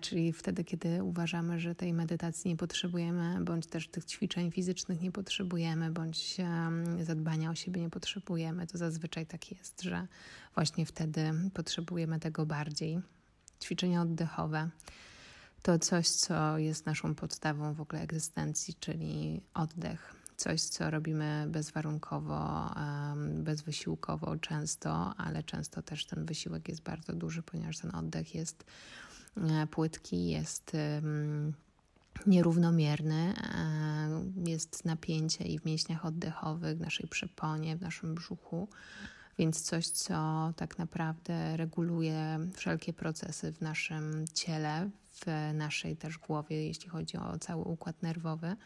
czyli wtedy, kiedy uważamy, że tej medytacji nie potrzebujemy, bądź też tych ćwiczeń fizycznych nie potrzebujemy, bądź zadbania o siebie nie potrzebujemy, to zazwyczaj tak jest, że właśnie wtedy potrzebujemy tego bardziej. Ćwiczenia oddechowe to coś, co jest naszą podstawą w ogóle egzystencji, czyli oddech. Coś, co robimy bezwarunkowo, bezwysiłkowo często, ale często też ten wysiłek jest bardzo duży, ponieważ ten oddech jest E, płytki, jest nierównomierny, jest napięcie i w mięśniach oddechowych, w naszej przeponie, w naszym brzuchu, więc coś, co tak naprawdę reguluje wszelkie procesy w naszym ciele, w naszej też głowie, jeśli chodzi o cały układ nerwowy.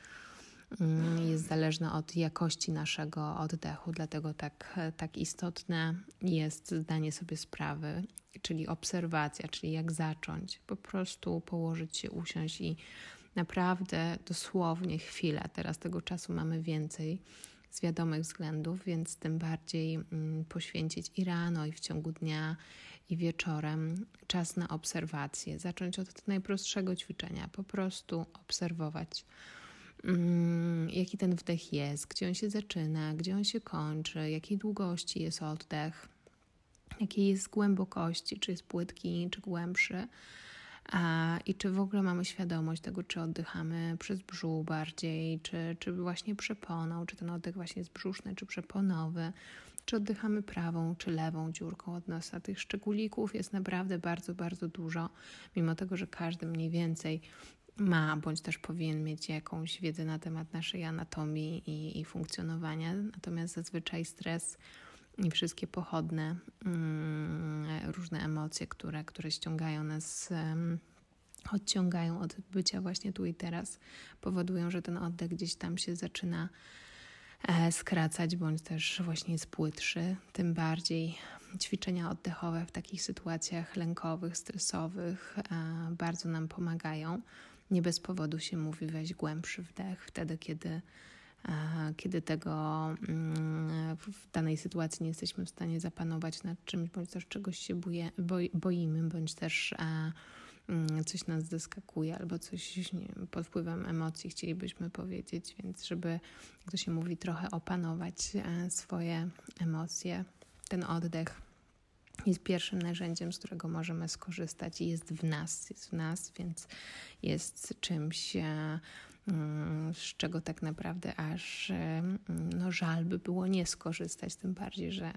Mm, jest zależne od jakości naszego oddechu, dlatego tak, tak istotne jest zdanie sobie sprawy czyli obserwacja, czyli jak zacząć. Po prostu położyć się, usiąść i naprawdę dosłownie chwila. Teraz tego czasu mamy więcej z wiadomych względów, więc tym bardziej mm, poświęcić i rano, i w ciągu dnia, i wieczorem czas na obserwację. Zacząć od najprostszego ćwiczenia, po prostu obserwować. Mm, jaki ten wdech jest, gdzie on się zaczyna, gdzie on się kończy, jakiej długości jest oddech, jakiej jest głębokości, czy jest płytki, czy głębszy. A, I czy w ogóle mamy świadomość tego, czy oddychamy przez brzuch bardziej, czy, czy właśnie przeponą, czy ten oddech właśnie jest brzuszny, czy przeponowy, czy oddychamy prawą, czy lewą dziurką od nosa. Tych szczególików jest naprawdę bardzo, bardzo dużo, mimo tego, że każdy mniej więcej ma, bądź też powinien mieć jakąś wiedzę na temat naszej anatomii i, i funkcjonowania. Natomiast zazwyczaj stres i wszystkie pochodne, mm, różne emocje, które, które ściągają nas odciągają od bycia właśnie tu i teraz, powodują, że ten oddech gdzieś tam się zaczyna e, skracać bądź też właśnie jest płytszy. Tym bardziej ćwiczenia oddechowe w takich sytuacjach lękowych, stresowych e, bardzo nam pomagają. Nie bez powodu się mówi weź głębszy wdech wtedy, kiedy kiedy tego mm, w danej sytuacji nie jesteśmy w stanie zapanować nad czymś, bądź też czegoś się boje, boimy, bądź też mm, coś nas zaskakuje albo coś nie wiem, pod wpływem emocji chcielibyśmy powiedzieć, więc żeby, jak to się mówi, trochę opanować e, swoje emocje, ten oddech jest pierwszym narzędziem, z którego możemy skorzystać i jest w nas, jest w nas, więc jest czymś, e, Mm, z czego tak naprawdę aż no, żal by było nie skorzystać, tym bardziej, że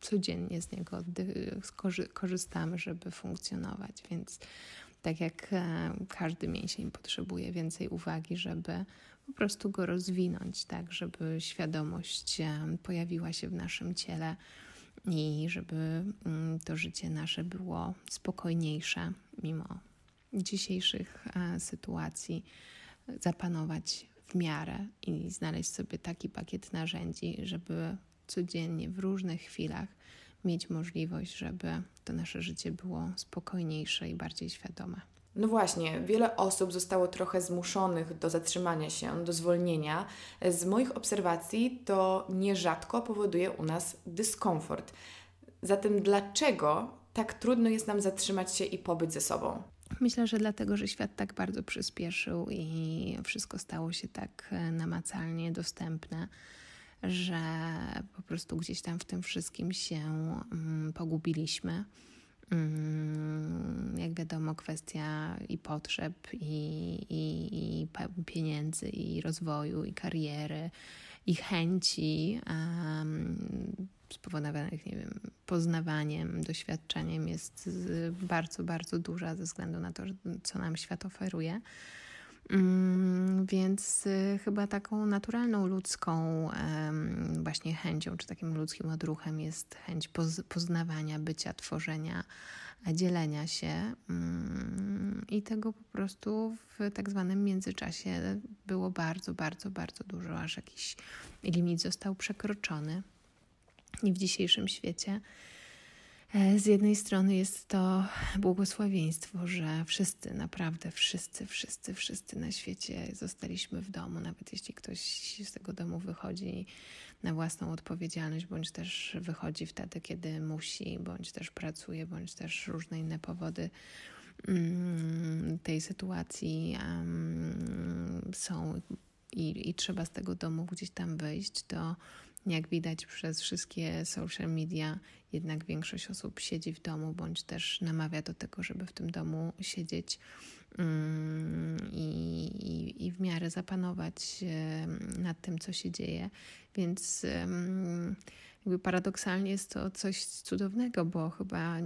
codziennie z niego korzystamy, żeby funkcjonować, więc tak jak e, każdy mięsień potrzebuje więcej uwagi, żeby po prostu go rozwinąć, tak, żeby świadomość pojawiła się w naszym ciele i żeby mm, to życie nasze było spokojniejsze mimo dzisiejszych e, sytuacji zapanować w miarę i znaleźć sobie taki pakiet narzędzi, żeby codziennie w różnych chwilach mieć możliwość, żeby to nasze życie było spokojniejsze i bardziej świadome. No właśnie, wiele osób zostało trochę zmuszonych do zatrzymania się, do zwolnienia. Z moich obserwacji to nierzadko powoduje u nas dyskomfort. Zatem dlaczego tak trudno jest nam zatrzymać się i pobyć ze sobą? Myślę, że dlatego, że świat tak bardzo przyspieszył i wszystko stało się tak e, namacalnie dostępne, że po prostu gdzieś tam w tym wszystkim się mm, pogubiliśmy. Mm, jak wiadomo, kwestia i potrzeb, i, i, i pieniędzy, i rozwoju, i kariery, i chęci spowodowanych, nie wiem, poznawaniem, doświadczeniem jest bardzo, bardzo duża ze względu na to, co nam świat oferuje. Mm, więc y, chyba taką naturalną ludzką właśnie chęcią, czy takim ludzkim odruchem jest chęć poznawania, bycia, tworzenia, dzielenia się. Mm, I tego po prostu w tak zwanym międzyczasie było bardzo, bardzo, bardzo dużo, aż jakiś limit został przekroczony i w dzisiejszym świecie. E, z jednej strony jest to błogosławieństwo, że wszyscy, naprawdę wszyscy, wszyscy, wszyscy na świecie zostaliśmy w domu, nawet jeśli ktoś z tego domu wychodzi na własną odpowiedzialność, bądź też wychodzi wtedy, kiedy musi, bądź też pracuje, bądź też różne inne powody mm, tej sytuacji są i, i trzeba z tego domu gdzieś tam wyjść, to jak widać przez wszystkie social media, jednak większość osób siedzi w domu, bądź też namawia do tego, żeby w tym domu siedzieć mm, i, i, i w miarę zapanować nad tym, co się dzieje. Więc jakby paradoksalnie jest to coś cudownego, bo chyba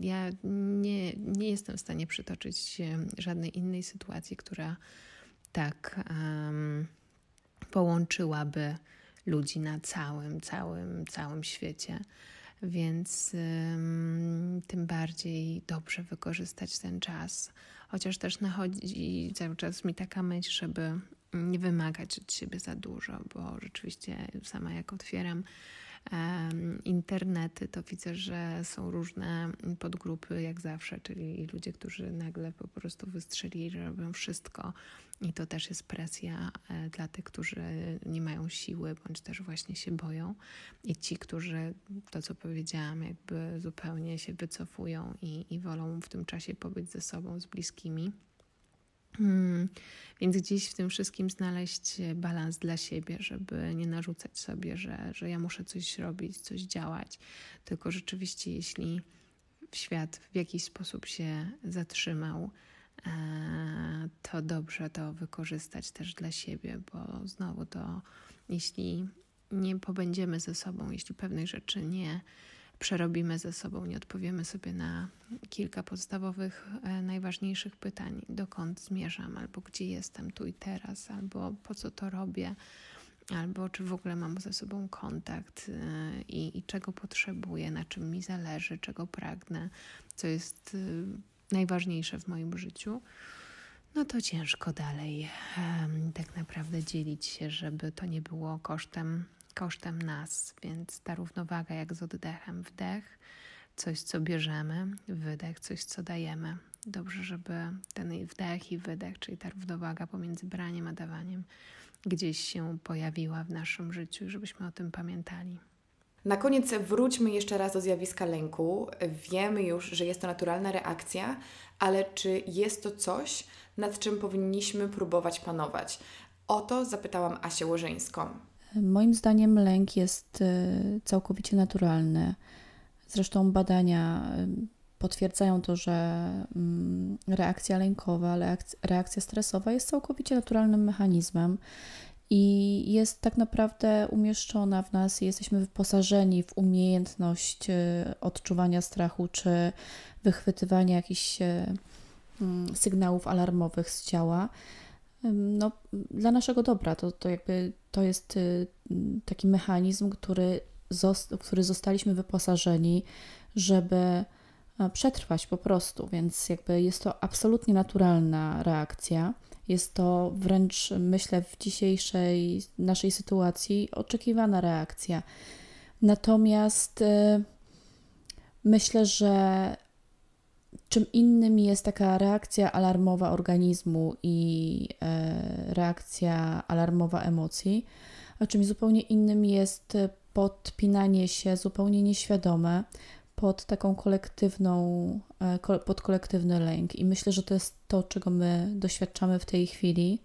ja nie, nie jestem w stanie przytoczyć żadnej innej sytuacji, która tak um, połączyłaby ludzi na całym, całym, całym świecie. Więc ym, tym bardziej dobrze wykorzystać ten czas. Chociaż też nachodzi cały czas mi taka myśl, żeby nie wymagać od siebie za dużo, bo rzeczywiście sama jak otwieram internety, to widzę, że są różne podgrupy jak zawsze, czyli ludzie, którzy nagle po prostu wystrzelili, że robią wszystko i to też jest presja e, dla tych, którzy nie mają siły bądź też właśnie się boją i ci, którzy to, co powiedziałam, jakby zupełnie się wycofują i, i wolą w tym czasie pobyć ze sobą, z bliskimi Hmm, więc gdzieś w tym wszystkim znaleźć balans dla siebie, żeby nie narzucać sobie, że, że ja muszę coś robić, coś działać, tylko rzeczywiście, jeśli świat w jakiś sposób się zatrzymał, e, to dobrze to wykorzystać też dla siebie, bo znowu to, jeśli nie pobędziemy ze sobą, jeśli pewnych rzeczy nie przerobimy ze sobą, nie odpowiemy sobie na kilka podstawowych, e, najważniejszych pytań: dokąd zmierzam, albo gdzie jestem tu i teraz, albo po co to robię, albo czy w ogóle mam ze sobą kontakt e, i, i czego potrzebuję, na czym mi zależy, czego pragnę, co jest e, najważniejsze w moim życiu no to ciężko dalej tak naprawdę dzielić się, żeby to nie było kosztem kosztem nas, więc ta równowaga jak z oddechem, wdech, coś co bierzemy, wydech, coś co dajemy. Dobrze, żeby ten wdech i wydech, czyli ta równowaga pomiędzy braniem a dawaniem, gdzieś się pojawiła w naszym życiu, żebyśmy o tym pamiętali. Na koniec wróćmy jeszcze raz do zjawiska lęku. Wiemy już, że jest to naturalna reakcja, ale czy jest to coś, nad czym powinniśmy próbować panować? O to zapytałam Asię Łożeńską. Moim zdaniem lęk jest y, całkowicie naturalny. Zresztą badania y, potwierdzają to, że mm, reakcja lękowa, reakcja stresowa jest całkowicie naturalnym mechanizmem i jest tak naprawdę umieszczona w nas. Jesteśmy wyposażeni w umiejętność y, odczuwania strachu czy wychwytywania jakichś mm, sygnałów alarmowych z ciała no, dla naszego dobra. To, to jakby to jest y, taki mechanizm, który, zosta który zostaliśmy wyposażeni, żeby e, przetrwać po prostu, więc jakby jest to absolutnie naturalna reakcja. Jest to wręcz, myślę, w dzisiejszej naszej sytuacji oczekiwana reakcja. Natomiast y, myślę, że Czym innym jest taka reakcja alarmowa organizmu i e, reakcja alarmowa emocji, a czymś zupełnie innym jest e, podpinanie się zupełnie nieświadome pod taką kolektywną, e, pod kolektywny lęk. I myślę, że to jest to, czego my doświadczamy w tej chwili.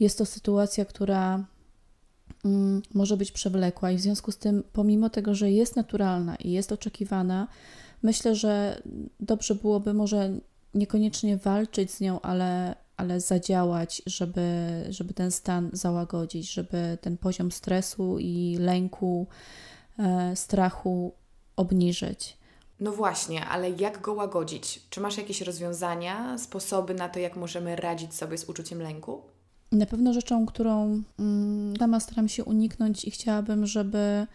Jest to sytuacja, która mm, może być przewlekła, i w związku z tym, pomimo tego, że jest naturalna i jest oczekiwana, myślę, że dobrze byłoby może niekoniecznie walczyć z nią, ale, ale zadziałać, żeby, żeby ten stan załagodzić, żeby ten poziom stresu i lęku, e, strachu obniżyć. No właśnie, ale jak go łagodzić? Czy masz jakieś rozwiązania, sposoby na to, jak możemy radzić sobie z uczuciem lęku? Na pewno rzeczą, którą mm, staram się uniknąć i chciałabym, żeby,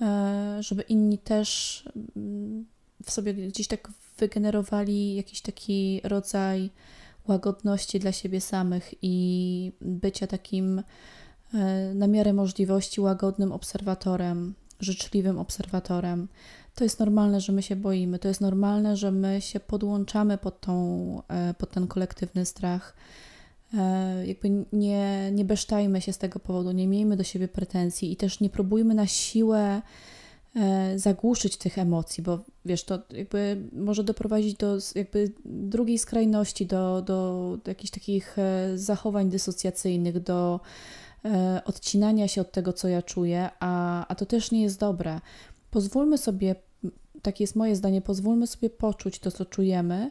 e, żeby inni też mm, w sobie gdzieś tak wygenerowali jakiś taki rodzaj łagodności dla siebie samych i bycia takim e, na miarę możliwości łagodnym obserwatorem, życzliwym obserwatorem. To jest normalne, że my się boimy, to jest normalne, że my się podłączamy pod, tą, e, pod ten kolektywny strach. E, jakby nie, nie besztajmy się z tego powodu, nie miejmy do siebie pretensji i też nie próbujmy na siłę E, zagłuszyć tych emocji, bo wiesz, to jakby może doprowadzić do jakby drugiej skrajności, do, do, jakichś takich e, zachowań dysocjacyjnych, do e, odcinania się od tego, co ja czuję, a, a to też nie jest dobre. Pozwólmy sobie, takie jest moje zdanie, pozwólmy sobie poczuć to, co czujemy.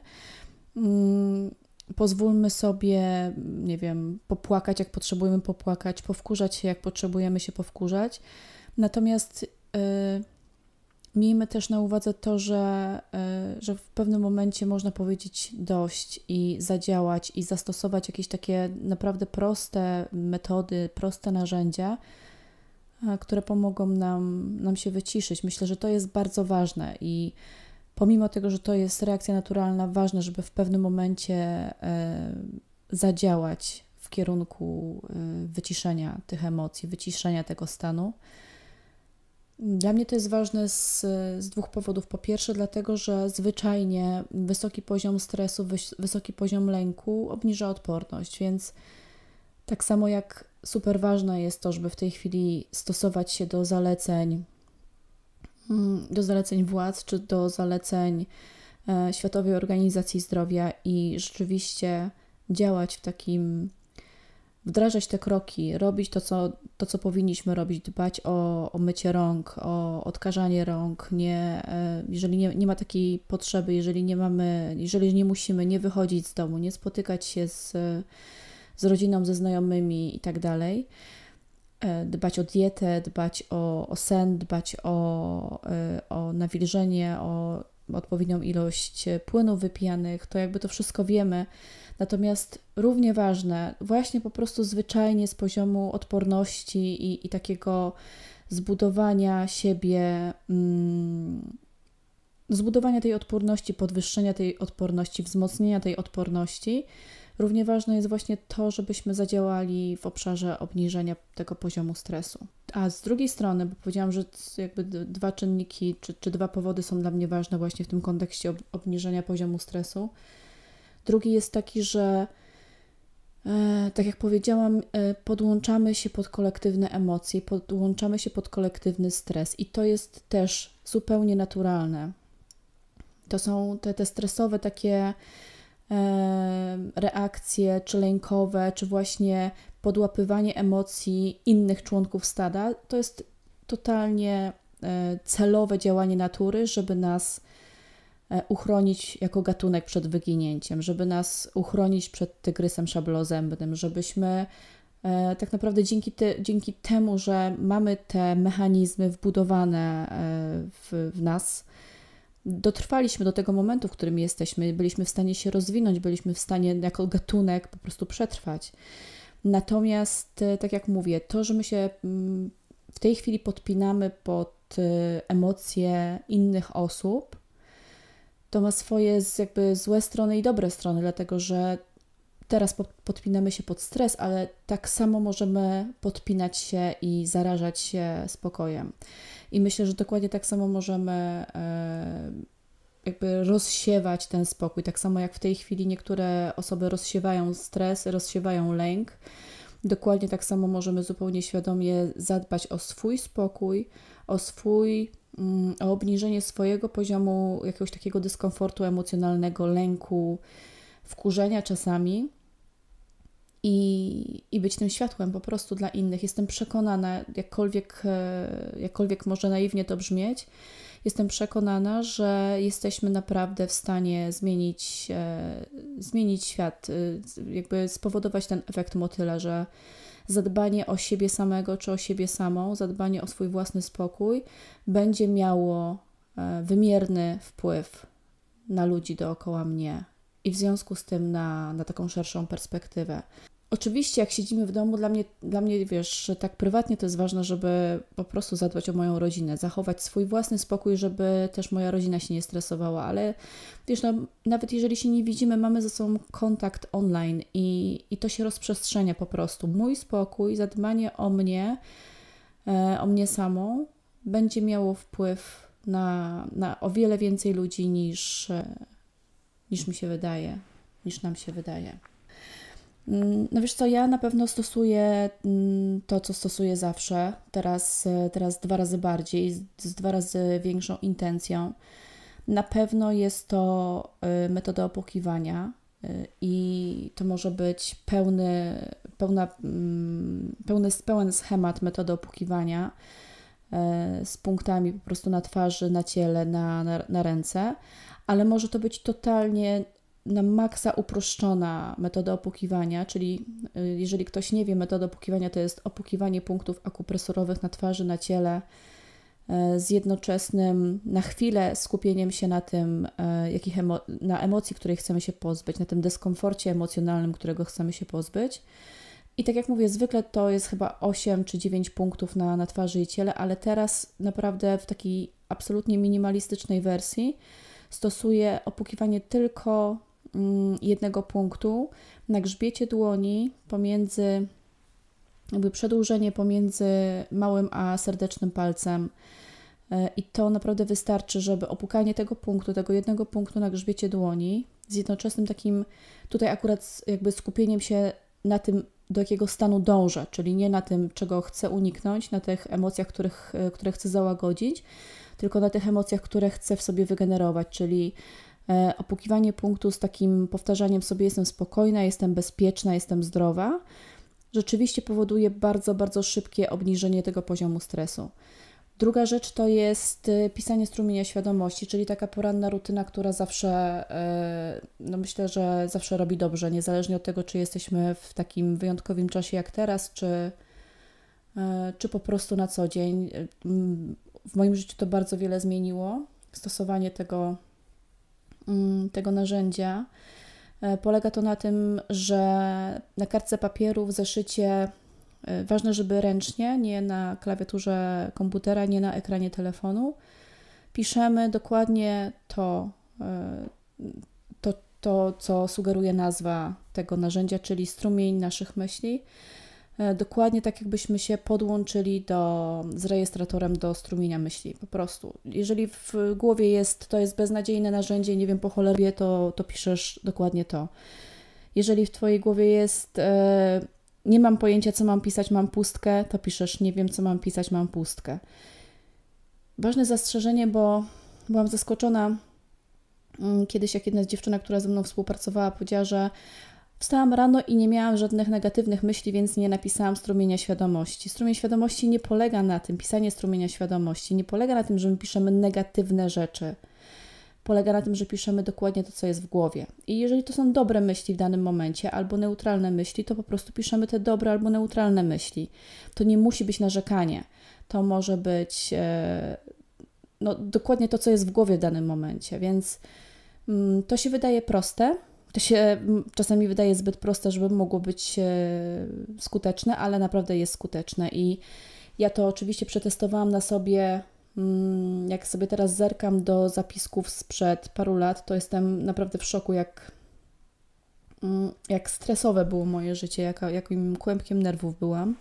Mm, pozwólmy sobie, nie wiem, popłakać, jak potrzebujemy popłakać, powkurzać się, jak potrzebujemy się powkurzać. Natomiast Y, miejmy też na uwadze to, że, y, że w pewnym momencie można powiedzieć dość i zadziałać i zastosować jakieś takie naprawdę proste metody, proste narzędzia, y, które pomogą nam, nam się wyciszyć. Myślę, że to jest bardzo ważne i pomimo tego, że to jest reakcja naturalna, ważne, żeby w pewnym momencie zadziałać w kierunku wyciszenia tych emocji, wyciszenia tego stanu. Dla mnie to jest ważne z, z dwóch powodów. Po pierwsze, dlatego, że zwyczajnie wysoki poziom stresu, wysoki poziom lęku obniża odporność, więc tak samo jak super ważne jest to, żeby w tej chwili stosować się do zaleceń, mm, do zaleceń władz czy do zaleceń e, Światowej Organizacji Zdrowia i rzeczywiście działać w takim wdrażać te kroki, robić to, co, to, co powinniśmy robić, dbać o, o mycie rąk, o odkażanie rąk, nie, e, jeżeli nie, nie ma takiej potrzeby, jeżeli nie mamy, jeżeli nie musimy, nie wychodzić z domu, nie spotykać się z, z rodziną, ze znajomymi i tak dalej. E, dbać o dietę, dbać o, o sen, dbać o, e, o nawilżenie, o odpowiednią ilość e, płynów wypijanych, to jakby to wszystko wiemy. Natomiast równie ważne, właśnie po prostu zwyczajnie z poziomu odporności i, i takiego zbudowania siebie, mm, zbudowania tej odporności, podwyższenia tej odporności, wzmocnienia tej odporności, Równie ważne jest właśnie to, żebyśmy zadziałali w obszarze obniżenia tego poziomu stresu. A z drugiej strony, bo powiedziałam, że jakby dwa czynniki czy, czy dwa powody są dla mnie ważne właśnie w tym kontekście ob obniżenia poziomu stresu. Drugi jest taki, że e, tak jak powiedziałam, e, podłączamy się pod kolektywne emocje, podłączamy się pod kolektywny stres i to jest też zupełnie naturalne. To są te, te stresowe takie reakcje czy lękowe, czy właśnie podłapywanie emocji innych członków stada, to jest totalnie e, celowe działanie natury, żeby nas e, uchronić jako gatunek przed wyginięciem, żeby nas uchronić przed tygrysem szablozębnym, żebyśmy e, tak naprawdę dzięki, te, dzięki temu, że mamy te mechanizmy wbudowane w, w nas, dotrwaliśmy do tego momentu, w którym jesteśmy, byliśmy w stanie się rozwinąć, byliśmy w stanie jako gatunek po prostu przetrwać. Natomiast, e, tak jak mówię, to, że my się mm, w tej chwili podpinamy pod e, emocje innych osób, to ma swoje jakby złe strony i dobre strony, dlatego że teraz podpinamy się pod stres, ale tak samo możemy podpinać się i zarażać się spokojem. I myślę, że dokładnie tak samo możemy e, jakby rozsiewać ten spokój. Tak samo jak w tej chwili niektóre osoby rozsiewają stres, rozsiewają lęk. Dokładnie tak samo możemy zupełnie świadomie zadbać o swój spokój, o swój mm, o obniżenie swojego poziomu jakiegoś takiego dyskomfortu emocjonalnego, lęku, wkurzenia czasami, i, i być tym światłem po prostu dla innych. Jestem przekonana, jakkolwiek, e, jakkolwiek może naiwnie to brzmieć, jestem przekonana, że jesteśmy naprawdę w stanie zmienić, e, zmienić świat, e, jakby spowodować ten efekt motyla, że zadbanie o siebie samego czy o siebie samą, zadbanie o swój własny spokój będzie miało e, wymierny wpływ na ludzi dookoła mnie, i w związku z tym na, na taką szerszą perspektywę. Oczywiście, jak siedzimy w domu, dla mnie, dla mnie, wiesz, tak prywatnie to jest ważne, żeby po prostu zadbać o moją rodzinę, zachować swój własny spokój, żeby też moja rodzina się nie stresowała, ale wiesz, no, nawet jeżeli się nie widzimy, mamy ze sobą kontakt online i, i to się rozprzestrzenia po prostu. Mój spokój, zadbanie o mnie, e, o mnie samą, będzie miało wpływ na, na o wiele więcej ludzi niż. E, niż mi się wydaje, niż nam się wydaje. Mm, no wiesz co, ja na pewno stosuję mm, to, co stosuję zawsze, teraz, e, teraz dwa razy bardziej, z, dwa razy większą intencją. Na pewno jest to e, metoda opłukiwania e, i to może być pełny, pełna, mm, pełny, pełen schemat metody opłukiwania z punktami po prostu na twarzy, na ciele, na, na, na ręce, ale może to być totalnie na maksa uproszczona metoda opukiwania, czyli y, jeżeli ktoś nie wie, metoda opukiwania to jest opukiwanie punktów akupresurowych na twarzy, na ciele, y, z jednoczesnym na chwilę skupieniem się na tym, y, jakich emo- na emocji, której chcemy się pozbyć, na tym dyskomforcie emocjonalnym, którego chcemy się pozbyć. I tak jak mówię, zwykle to jest chyba 8 czy 9 punktów na, na twarzy i ciele, ale teraz naprawdę w takiej absolutnie minimalistycznej wersji stosuję opłukiwanie tylko mm, jednego punktu na grzbiecie dłoni pomiędzy jakby przedłużenie pomiędzy małym a serdecznym palcem. E, I to naprawdę wystarczy, żeby opukanie tego punktu, tego jednego punktu na grzbiecie dłoni, z jednoczesnym takim tutaj akurat jakby skupieniem się na tym, do jakiego stanu dążę, czyli nie na tym, czego chcę uniknąć, na tych emocjach, których, e, które chcę załagodzić, tylko na tych emocjach, które chcę w sobie wygenerować, czyli e, opukiwanie punktu z takim powtarzaniem sobie jestem spokojna, jestem bezpieczna, jestem zdrowa, rzeczywiście powoduje bardzo, bardzo szybkie obniżenie tego poziomu stresu. Druga rzecz to jest e, pisanie strumienia świadomości, czyli taka poranna rutyna, która zawsze, e, no myślę, że zawsze robi dobrze, niezależnie od tego, czy jesteśmy w takim wyjątkowym czasie jak teraz, czy, czy po prostu na co dzień w moim życiu to bardzo wiele zmieniło. Stosowanie tego, mm, tego narzędzia. E, polega to na tym, że na kartce papieru w zeszycie e, ważne, żeby ręcznie, nie na klawiaturze komputera, nie na ekranie telefonu, piszemy dokładnie to, e, to, to co sugeruje nazwa tego narzędzia, czyli strumień naszych myśli. E, dokładnie tak, jakbyśmy się podłączyli do, z rejestratorem do strumienia myśli, po prostu. Jeżeli w głowie jest, to jest beznadziejne narzędzie, nie wiem, po cholerwie, to, to piszesz dokładnie to. Jeżeli w Twojej głowie jest, e, nie mam pojęcia, co mam pisać, mam pustkę, to piszesz, nie wiem, co mam pisać, mam pustkę. Ważne zastrzeżenie, bo byłam zaskoczona mm, Kiedyś jak jedna z dziewczyna, która ze mną współpracowała, powiedziała, że Wstałam rano i nie miałam żadnych negatywnych myśli, więc nie napisałam strumienia świadomości. Strumień świadomości nie polega na tym, pisanie strumienia świadomości nie polega na tym, że my piszemy negatywne rzeczy. Polega na tym, że piszemy dokładnie to, co jest w głowie. I jeżeli to są dobre myśli w danym momencie albo neutralne myśli, to po prostu piszemy te dobre albo neutralne myśli. To nie musi być narzekanie. To może być e, no, dokładnie to, co jest w głowie w danym momencie. Więc mm, to się wydaje proste, to się czasami wydaje zbyt proste, żeby mogło być e, skuteczne, ale naprawdę jest skuteczne. I ja to oczywiście przetestowałam na sobie. Mm, jak sobie teraz zerkam do zapisków sprzed paru lat, to jestem naprawdę w szoku, jak, mm, jak stresowe było moje życie, jak, jakim kłębkiem nerwów byłam.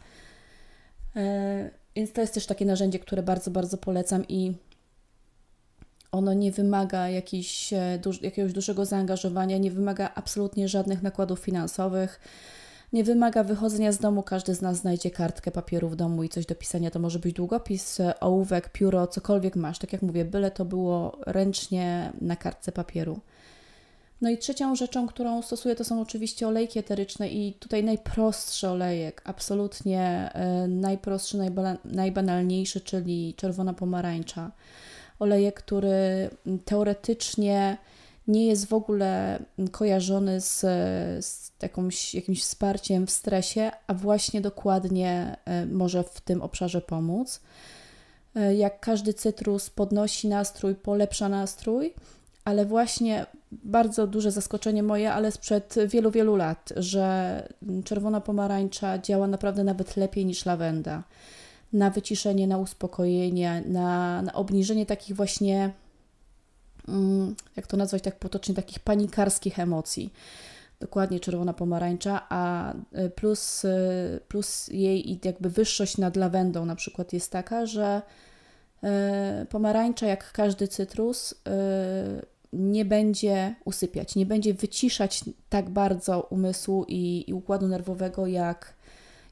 E, więc to jest też takie narzędzie, które bardzo, bardzo polecam i ono nie wymaga jakiś, e, duż, jakiegoś dużego zaangażowania, nie wymaga absolutnie żadnych nakładów finansowych, nie wymaga wychodzenia z domu. Każdy z nas znajdzie kartkę papieru w domu i coś do pisania. To może być długopis, e, ołówek, pióro, cokolwiek masz. Tak jak mówię, byle to było ręcznie na kartce papieru. No i trzecią rzeczą, którą stosuję, to są oczywiście olejki eteryczne i tutaj najprostszy olejek, absolutnie e, najprostszy, najbanalniejszy, czyli czerwona pomarańcza oleje, który mm, teoretycznie nie jest w ogóle mm, kojarzony z, z jakąś, jakimś wsparciem w stresie, a właśnie dokładnie e, może w tym obszarze pomóc. E, jak każdy cytrus podnosi nastrój, polepsza nastrój, ale właśnie bardzo duże zaskoczenie moje, ale sprzed wielu, wielu lat, że mm, czerwona pomarańcza działa naprawdę nawet lepiej niż lawenda na wyciszenie, na uspokojenie, na, na obniżenie takich właśnie, mm, jak to nazwać tak potocznie, takich panikarskich emocji. Dokładnie czerwona pomarańcza, a e, plus, e, plus jej jakby wyższość nad lawendą na przykład jest taka, że e, pomarańcza, jak każdy cytrus, nie będzie usypiać, nie będzie wyciszać tak bardzo umysłu i, i układu nerwowego jak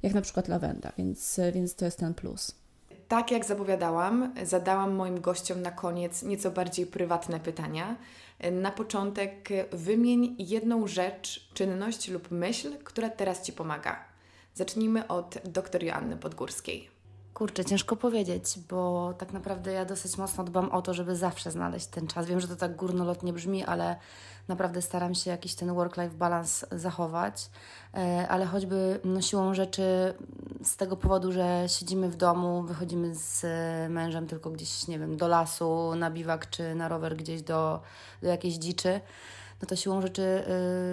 jak na przykład lawenda, więc, więc to jest ten plus. Tak jak zapowiadałam, zadałam moim gościom na koniec nieco bardziej prywatne pytania. Na początek wymień jedną rzecz, czynność lub myśl, która teraz Ci pomaga. Zacznijmy od dr Joanny Podgórskiej. Kurczę, ciężko powiedzieć, bo tak naprawdę ja dosyć mocno dbam o to, żeby zawsze znaleźć ten czas. Wiem, że to tak górnolotnie brzmi, ale naprawdę staram się jakiś ten work-life balance zachować, e, ale choćby no, siłą rzeczy z tego powodu, że siedzimy w domu, wychodzimy z e, mężem tylko gdzieś, nie wiem, do lasu, na biwak czy na rower gdzieś do, do jakiejś dziczy, no to siłą rzeczy,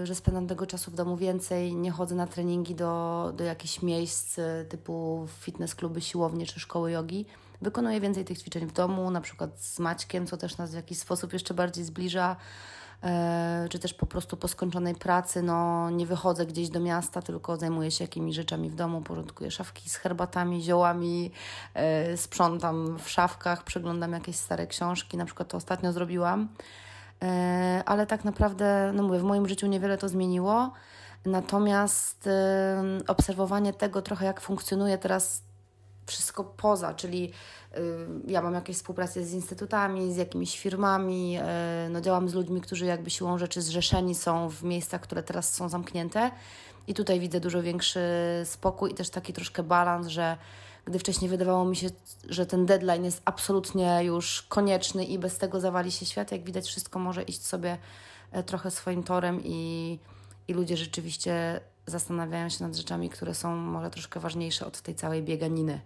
y, że spędzam tego czasu w domu więcej, nie chodzę na treningi do, do jakichś miejsc y, typu fitness kluby, siłownie czy szkoły jogi. Wykonuję więcej tych ćwiczeń w domu, na przykład z Maćkiem, co też nas w jakiś sposób jeszcze bardziej zbliża y, czy też po prostu po skończonej pracy, no nie wychodzę gdzieś do miasta, tylko zajmuję się jakimiś rzeczami w domu, porządkuję szafki z herbatami, ziołami, sprzątam w szafkach, przeglądam jakieś stare książki, na przykład to ostatnio zrobiłam. E, ale tak naprawdę, no mówię, w moim życiu niewiele to zmieniło. Natomiast obserwowanie tego trochę, jak funkcjonuje teraz wszystko poza, czyli ja mam jakieś współpracę z instytutami, z jakimiś firmami, e, no działam z ludźmi, którzy jakby siłą rzeczy zrzeszeni są w miejscach, które teraz są zamknięte. I tutaj widzę dużo większy spokój i też taki troszkę balans, że gdy wcześniej wydawało mi się, że ten deadline jest absolutnie już konieczny i bez tego zawali się świat. Jak widać, wszystko może iść sobie e, trochę swoim torem i, i ludzie rzeczywiście zastanawiają się nad rzeczami, które są może troszkę ważniejsze od tej całej bieganiny.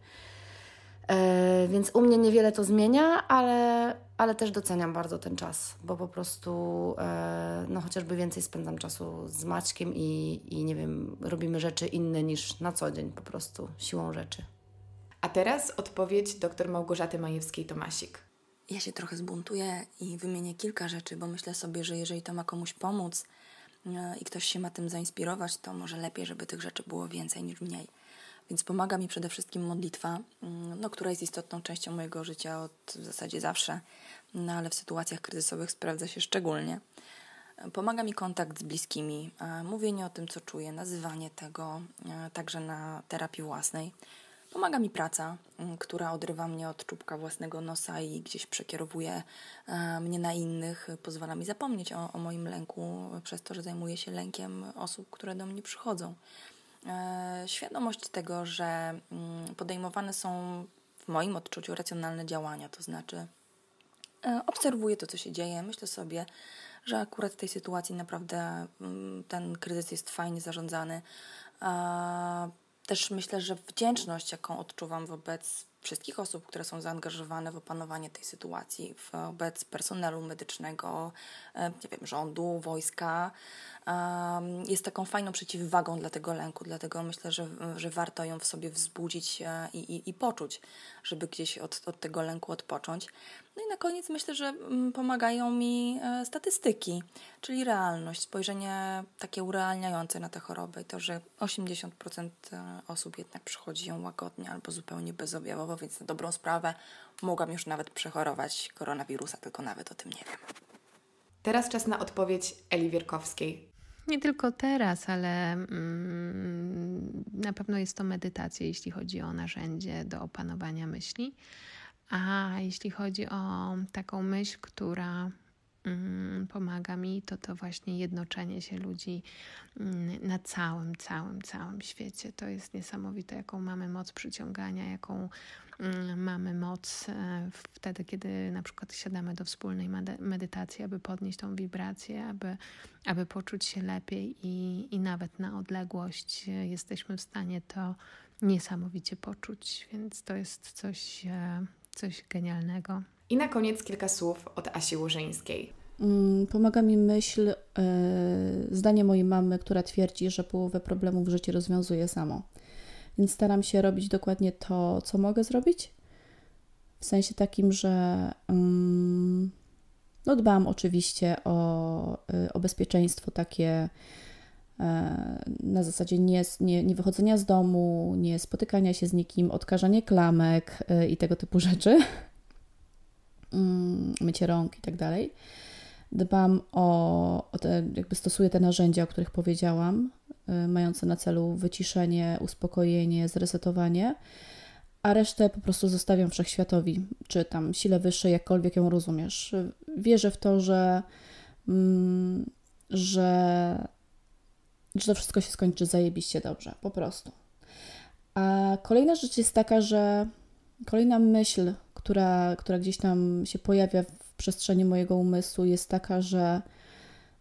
E, więc u mnie niewiele to zmienia, ale, ale też doceniam bardzo ten czas, bo po prostu e, no chociażby więcej spędzam czasu z Maćkiem i, i nie wiem, robimy rzeczy inne niż na co dzień po prostu siłą rzeczy. A teraz odpowiedź dr Małgorzaty Majewskiej-Tomasik. Ja się trochę zbuntuję i wymienię kilka rzeczy, bo myślę sobie, że jeżeli to ma komuś pomóc e, i ktoś się ma tym zainspirować, to może lepiej, żeby tych rzeczy było więcej niż mniej. Więc pomaga mi przede wszystkim modlitwa, mm, no, która jest istotną częścią mojego życia od w zasadzie zawsze, no, ale w sytuacjach kryzysowych sprawdza się szczególnie. Pomaga mi kontakt z bliskimi, e, mówienie o tym, co czuję, nazywanie tego e, także na terapii własnej. Pomaga mi praca, mm, która odrywa mnie od czubka własnego nosa i gdzieś przekierowuje e, mnie na innych, pozwala mi zapomnieć o, o moim lęku przez to, że zajmuję się lękiem osób, które do mnie przychodzą. E, świadomość tego, że mm, podejmowane są w moim odczuciu racjonalne działania, to znaczy e, obserwuję to, co się dzieje, myślę sobie, że akurat w tej sytuacji naprawdę mm, ten kryzys jest fajnie zarządzany też myślę, że wdzięczność, jaką odczuwam wobec wszystkich osób, które są zaangażowane w opanowanie tej sytuacji, wobec personelu medycznego, e, nie wiem, rządu, wojska, jest taką fajną przeciwwagą dla tego lęku. Dlatego myślę, że, że warto ją w sobie wzbudzić e, i, i, i poczuć, żeby gdzieś od, od tego lęku odpocząć. No i na koniec myślę, że mm, pomagają mi e, statystyki, czyli realność, spojrzenie takie urealniające na te choroby i to, że 80% e, osób jednak przychodzi ją łagodnie albo zupełnie bezobjawowo, więc na dobrą sprawę mogłam już nawet przechorować koronawirusa, tylko nawet o tym nie wiem. Teraz czas na odpowiedź Eli Wierkowskiej. Nie tylko teraz, ale mm, na pewno jest to medytacja, jeśli chodzi o narzędzie do opanowania myśli. A jeśli chodzi o taką myśl, która mm, pomaga mi, to to właśnie jednoczenie się ludzi mm, na całym, całym, całym świecie. To jest niesamowite, jaką mamy moc przyciągania, jaką mm, mamy moc e, wtedy, kiedy na przykład siadamy do wspólnej medytacji, aby podnieść tą wibrację, aby, aby poczuć się lepiej i, i nawet na odległość e, jesteśmy w stanie to niesamowicie poczuć, więc to jest coś, e, coś genialnego. I na koniec kilka słów od Asi Łużyńskiej. Mm, pomaga mi myśl, e, zdanie mojej mamy, która twierdzi, że połowę problemów w życiu rozwiązuje samo. Więc staram się robić dokładnie to, co mogę zrobić. W sensie takim, że mm, no dbam oczywiście o, e, o bezpieczeństwo takie E, na zasadzie nie, nie, nie wychodzenia z domu, nie spotykania się z nikim, odkażanie klamek e, i tego typu rzeczy, mm, mycie rąk i tak dalej. Dbam o, o te, jakby stosuję te narzędzia, o których powiedziałam, e, mające na celu wyciszenie, uspokojenie, zresetowanie, a resztę po prostu zostawiam wszechświatowi, czy tam sile wyższe, jakkolwiek ją rozumiesz. Wierzę w to, że, mm, że że to wszystko się skończy zajebiście dobrze, po prostu. A kolejna rzecz jest taka, że kolejna myśl, która, która gdzieś tam się pojawia w przestrzeni mojego umysłu, jest taka, że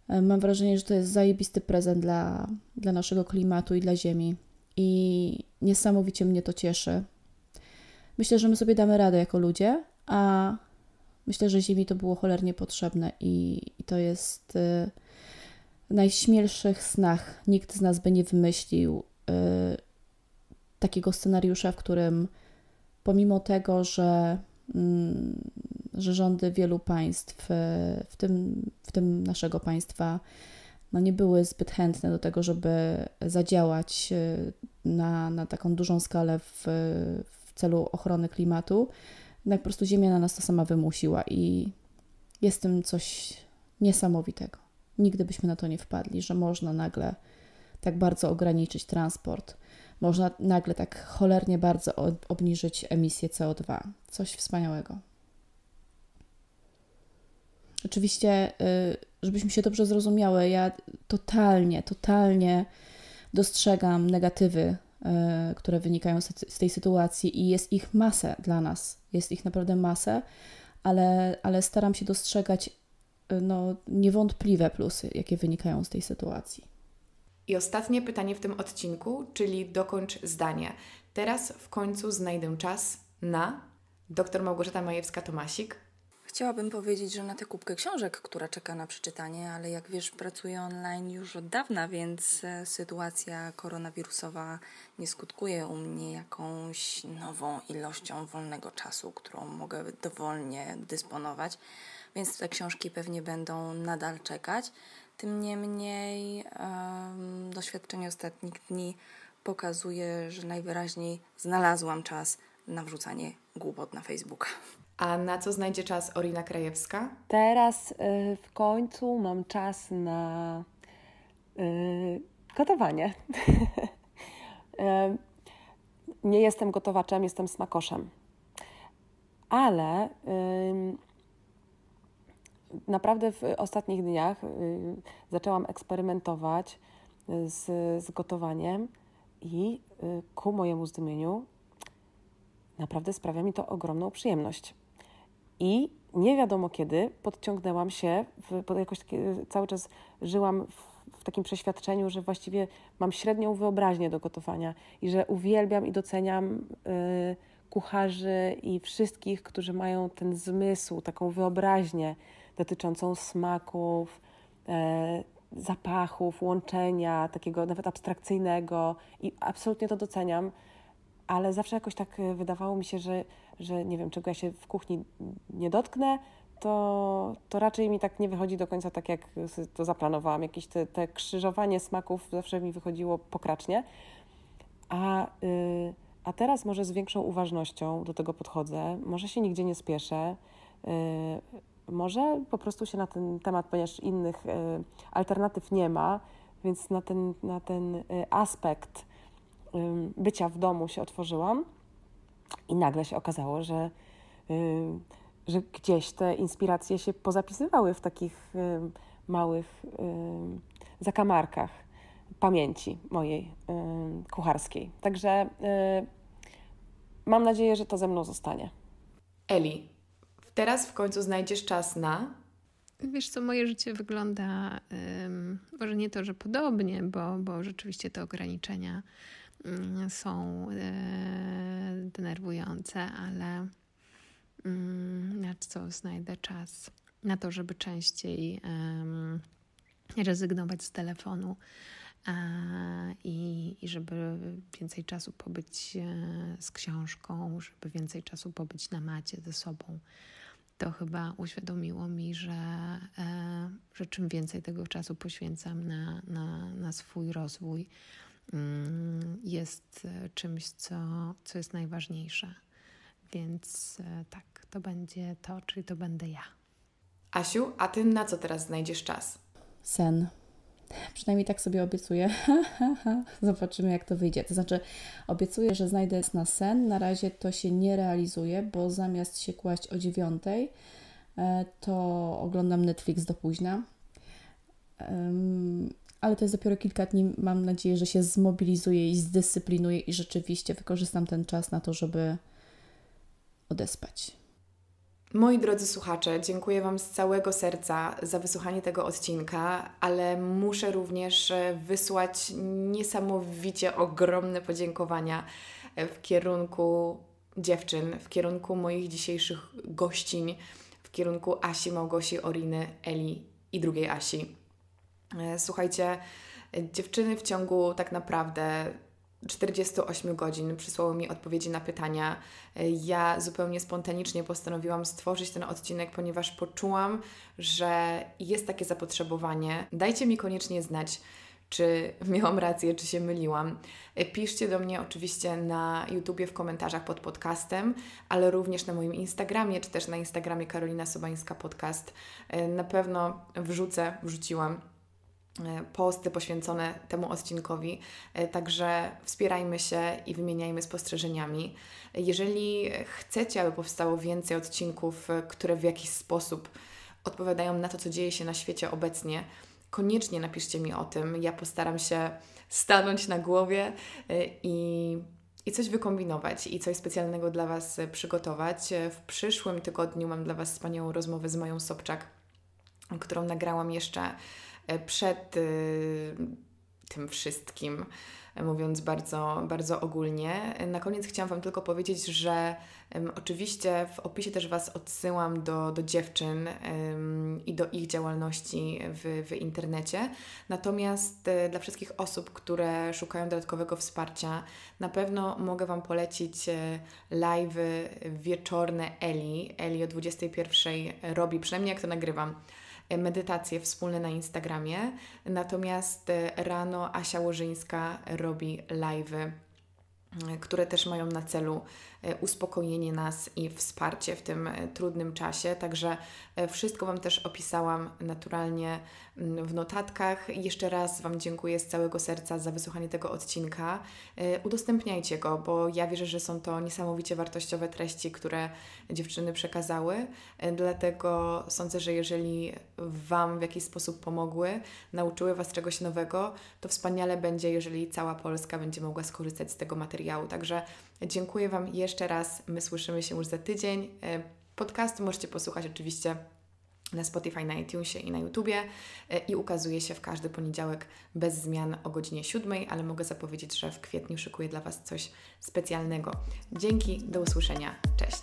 e, mam wrażenie, że to jest zajebisty prezent dla, dla naszego klimatu i dla Ziemi. I niesamowicie mnie to cieszy. Myślę, że my sobie damy radę jako ludzie, a myślę, że Ziemi to było cholernie potrzebne i, i to jest. E, w najśmielszych snach nikt z nas by nie wymyślił y, takiego scenariusza, w którym pomimo tego, że, y, że rządy wielu państw, y, w, tym, w tym naszego państwa, no nie były zbyt chętne do tego, żeby zadziałać y, na, na taką dużą skalę w, w celu ochrony klimatu, jednak po prostu Ziemia na nas to sama wymusiła i jest w tym coś niesamowitego. Nigdy byśmy na to nie wpadli, że można nagle tak bardzo ograniczyć transport, można nagle tak cholernie bardzo obniżyć emisję CO2. Coś wspaniałego. Oczywiście, y, żebyśmy się dobrze zrozumiały, ja totalnie, totalnie dostrzegam negatywy, y, które wynikają z tej sytuacji i jest ich masę dla nas. Jest ich naprawdę masę, ale, ale staram się dostrzegać Y, no, niewątpliwe plusy, jakie wynikają z tej sytuacji. I ostatnie pytanie w tym odcinku, czyli dokończ zdanie. Teraz w końcu znajdę czas na dr Małgorzata Majewska-Tomasik. Chciałabym powiedzieć, że na tę kubkę książek, która czeka na przeczytanie, ale jak wiesz, pracuję online już od dawna, więc e, sytuacja koronawirusowa nie skutkuje u mnie jakąś nową ilością wolnego czasu, którą mogę dowolnie dysponować więc te książki pewnie będą nadal czekać. Tym niemniej um, doświadczenie ostatnich dni pokazuje, że najwyraźniej znalazłam czas na wrzucanie głupot na Facebooka. A na co znajdzie czas Orina Krajewska? Teraz y, w końcu mam czas na y, gotowanie. nie jestem gotowaczem, jestem smakoszem. Ale naprawdę w ostatnich dniach y, zaczęłam eksperymentować y, z, z gotowaniem i y, ku mojemu zdumieniu naprawdę sprawia mi to ogromną przyjemność. I nie wiadomo kiedy podciągnęłam się, w, jakoś cały czas żyłam w, w takim przeświadczeniu, że właściwie mam średnią wyobraźnię do gotowania i że uwielbiam i doceniam y, kucharzy i wszystkich, którzy mają ten zmysł, taką wyobraźnię dotyczącą smaków, e, zapachów, łączenia, takiego nawet abstrakcyjnego i absolutnie to doceniam, ale zawsze jakoś tak e, wydawało mi się, że, że nie wiem, czego ja się w kuchni nie dotknę, to, to raczej mi tak nie wychodzi do końca tak, jak to zaplanowałam. Jakieś te, te krzyżowanie smaków zawsze mi wychodziło pokracznie. A, yy, a teraz może z większą uważnością do tego podchodzę, może się nigdzie nie spieszę. Yy, może po prostu się na ten temat, ponieważ innych e, alternatyw nie ma, więc na ten, na ten e, aspekt e, bycia w domu się otworzyłam i nagle się okazało, że, że gdzieś te inspiracje się pozapisywały w takich małych zakamarkach pamięci mojej kucharskiej. Także mam nadzieję, że to ze mną zostanie. Eli, teraz w końcu znajdziesz czas na. Wiesz co, moje życie wygląda um, może nie to, że podobnie, bo, bo rzeczywiście te ograniczenia um, są e, denerwujące, ale um, na co znajdę czas? Na to, żeby częściej rezygnować z telefonu i, i żeby więcej czasu pobyć e, z książką, żeby więcej czasu pobyć na macie ze sobą, to chyba uświadomiło mi, że, e, że czym więcej tego czasu poświęcam na, na, na swój rozwój, mm, jest e, czymś, co, co jest najważniejsze. Więc e, tak, to będzie to, czyli to będę ja. Asiu, a ty na co teraz znajdziesz czas? Sen. Przynajmniej tak sobie obiecuję. Zobaczymy, jak to wyjdzie. To znaczy, obiecuję, że znajdę na sen. Na razie to się nie realizuje, bo zamiast się kłaść o dziewiątej, e, to oglądam Netflix do późna. Ale to jest dopiero kilka dni. Mam nadzieję, że się zmobilizuję i zdyscyplinuję i rzeczywiście wykorzystam ten czas na to, żeby odespać. Moi drodzy słuchacze, dziękuję Wam z całego serca za wysłuchanie tego odcinka, ale muszę również e, wysłać niesamowicie ogromne podziękowania e, w kierunku dziewczyn, w kierunku moich dzisiejszych gościń, w kierunku Asi, Małgosi, Oriny, Eli i drugiej Asi. E, słuchajcie, dziewczyny w ciągu tak naprawdę 48 godzin przysłało mi odpowiedzi na pytania. Ja zupełnie spontanicznie postanowiłam stworzyć ten odcinek, ponieważ poczułam, że jest takie zapotrzebowanie. Dajcie mi koniecznie znać, czy miałam rację, czy się myliłam. Piszcie do mnie oczywiście na YouTubie w komentarzach pod podcastem, ale również na moim Instagramie, czy też na Instagramie Karolina Sobańska Podcast. Na pewno wrzucę, wrzuciłam E, posty poświęcone temu odcinkowi, e, także wspierajmy się i wymieniajmy spostrzeżeniami. Jeżeli chcecie, aby powstało więcej odcinków, e, które w jakiś sposób odpowiadają na to, co dzieje się na świecie obecnie, koniecznie napiszcie mi o tym. Ja postaram się stanąć na głowie i, i coś wykombinować i coś specjalnego dla Was przygotować. W przyszłym tygodniu mam dla Was wspaniałą rozmowę z moją Sobczak, którą nagrałam jeszcze przed y, tym wszystkim, mówiąc bardzo, bardzo ogólnie. Na koniec chciałam Wam tylko powiedzieć, że oczywiście w opisie też Was odsyłam do, do dziewczyn i do ich działalności w, w internecie. Natomiast e, dla wszystkich osób, które szukają dodatkowego wsparcia, na pewno mogę Wam polecić e, live wieczorne Eli. Eli o 21 robi, przynajmniej jak to nagrywam medytacje wspólne na Instagramie. Natomiast e, rano Asia Łożyńska robi live, które też mają na celu E, uspokojenie nas i wsparcie w tym e, trudnym czasie. Także e, wszystko Wam też opisałam naturalnie mm, w notatkach. Jeszcze raz Wam dziękuję z całego serca za wysłuchanie tego odcinka. Udostępniajcie go, bo ja wierzę, że są to niesamowicie wartościowe treści, które dziewczyny przekazały. Dlatego sądzę, że jeżeli Wam w jakiś sposób pomogły, nauczyły Was czegoś nowego, to wspaniale będzie, jeżeli cała Polska będzie mogła skorzystać z tego materiału. Także Dziękuję Wam jeszcze raz. My słyszymy się już za tydzień. E, Podcast możecie posłuchać oczywiście na Spotify, na iTunesie i na YouTubie e, i ukazuje się w każdy poniedziałek bez zmian o godzinie 7, ale mogę zapowiedzieć, że w kwietniu szykuję dla Was coś specjalnego. Dzięki, do usłyszenia, cześć!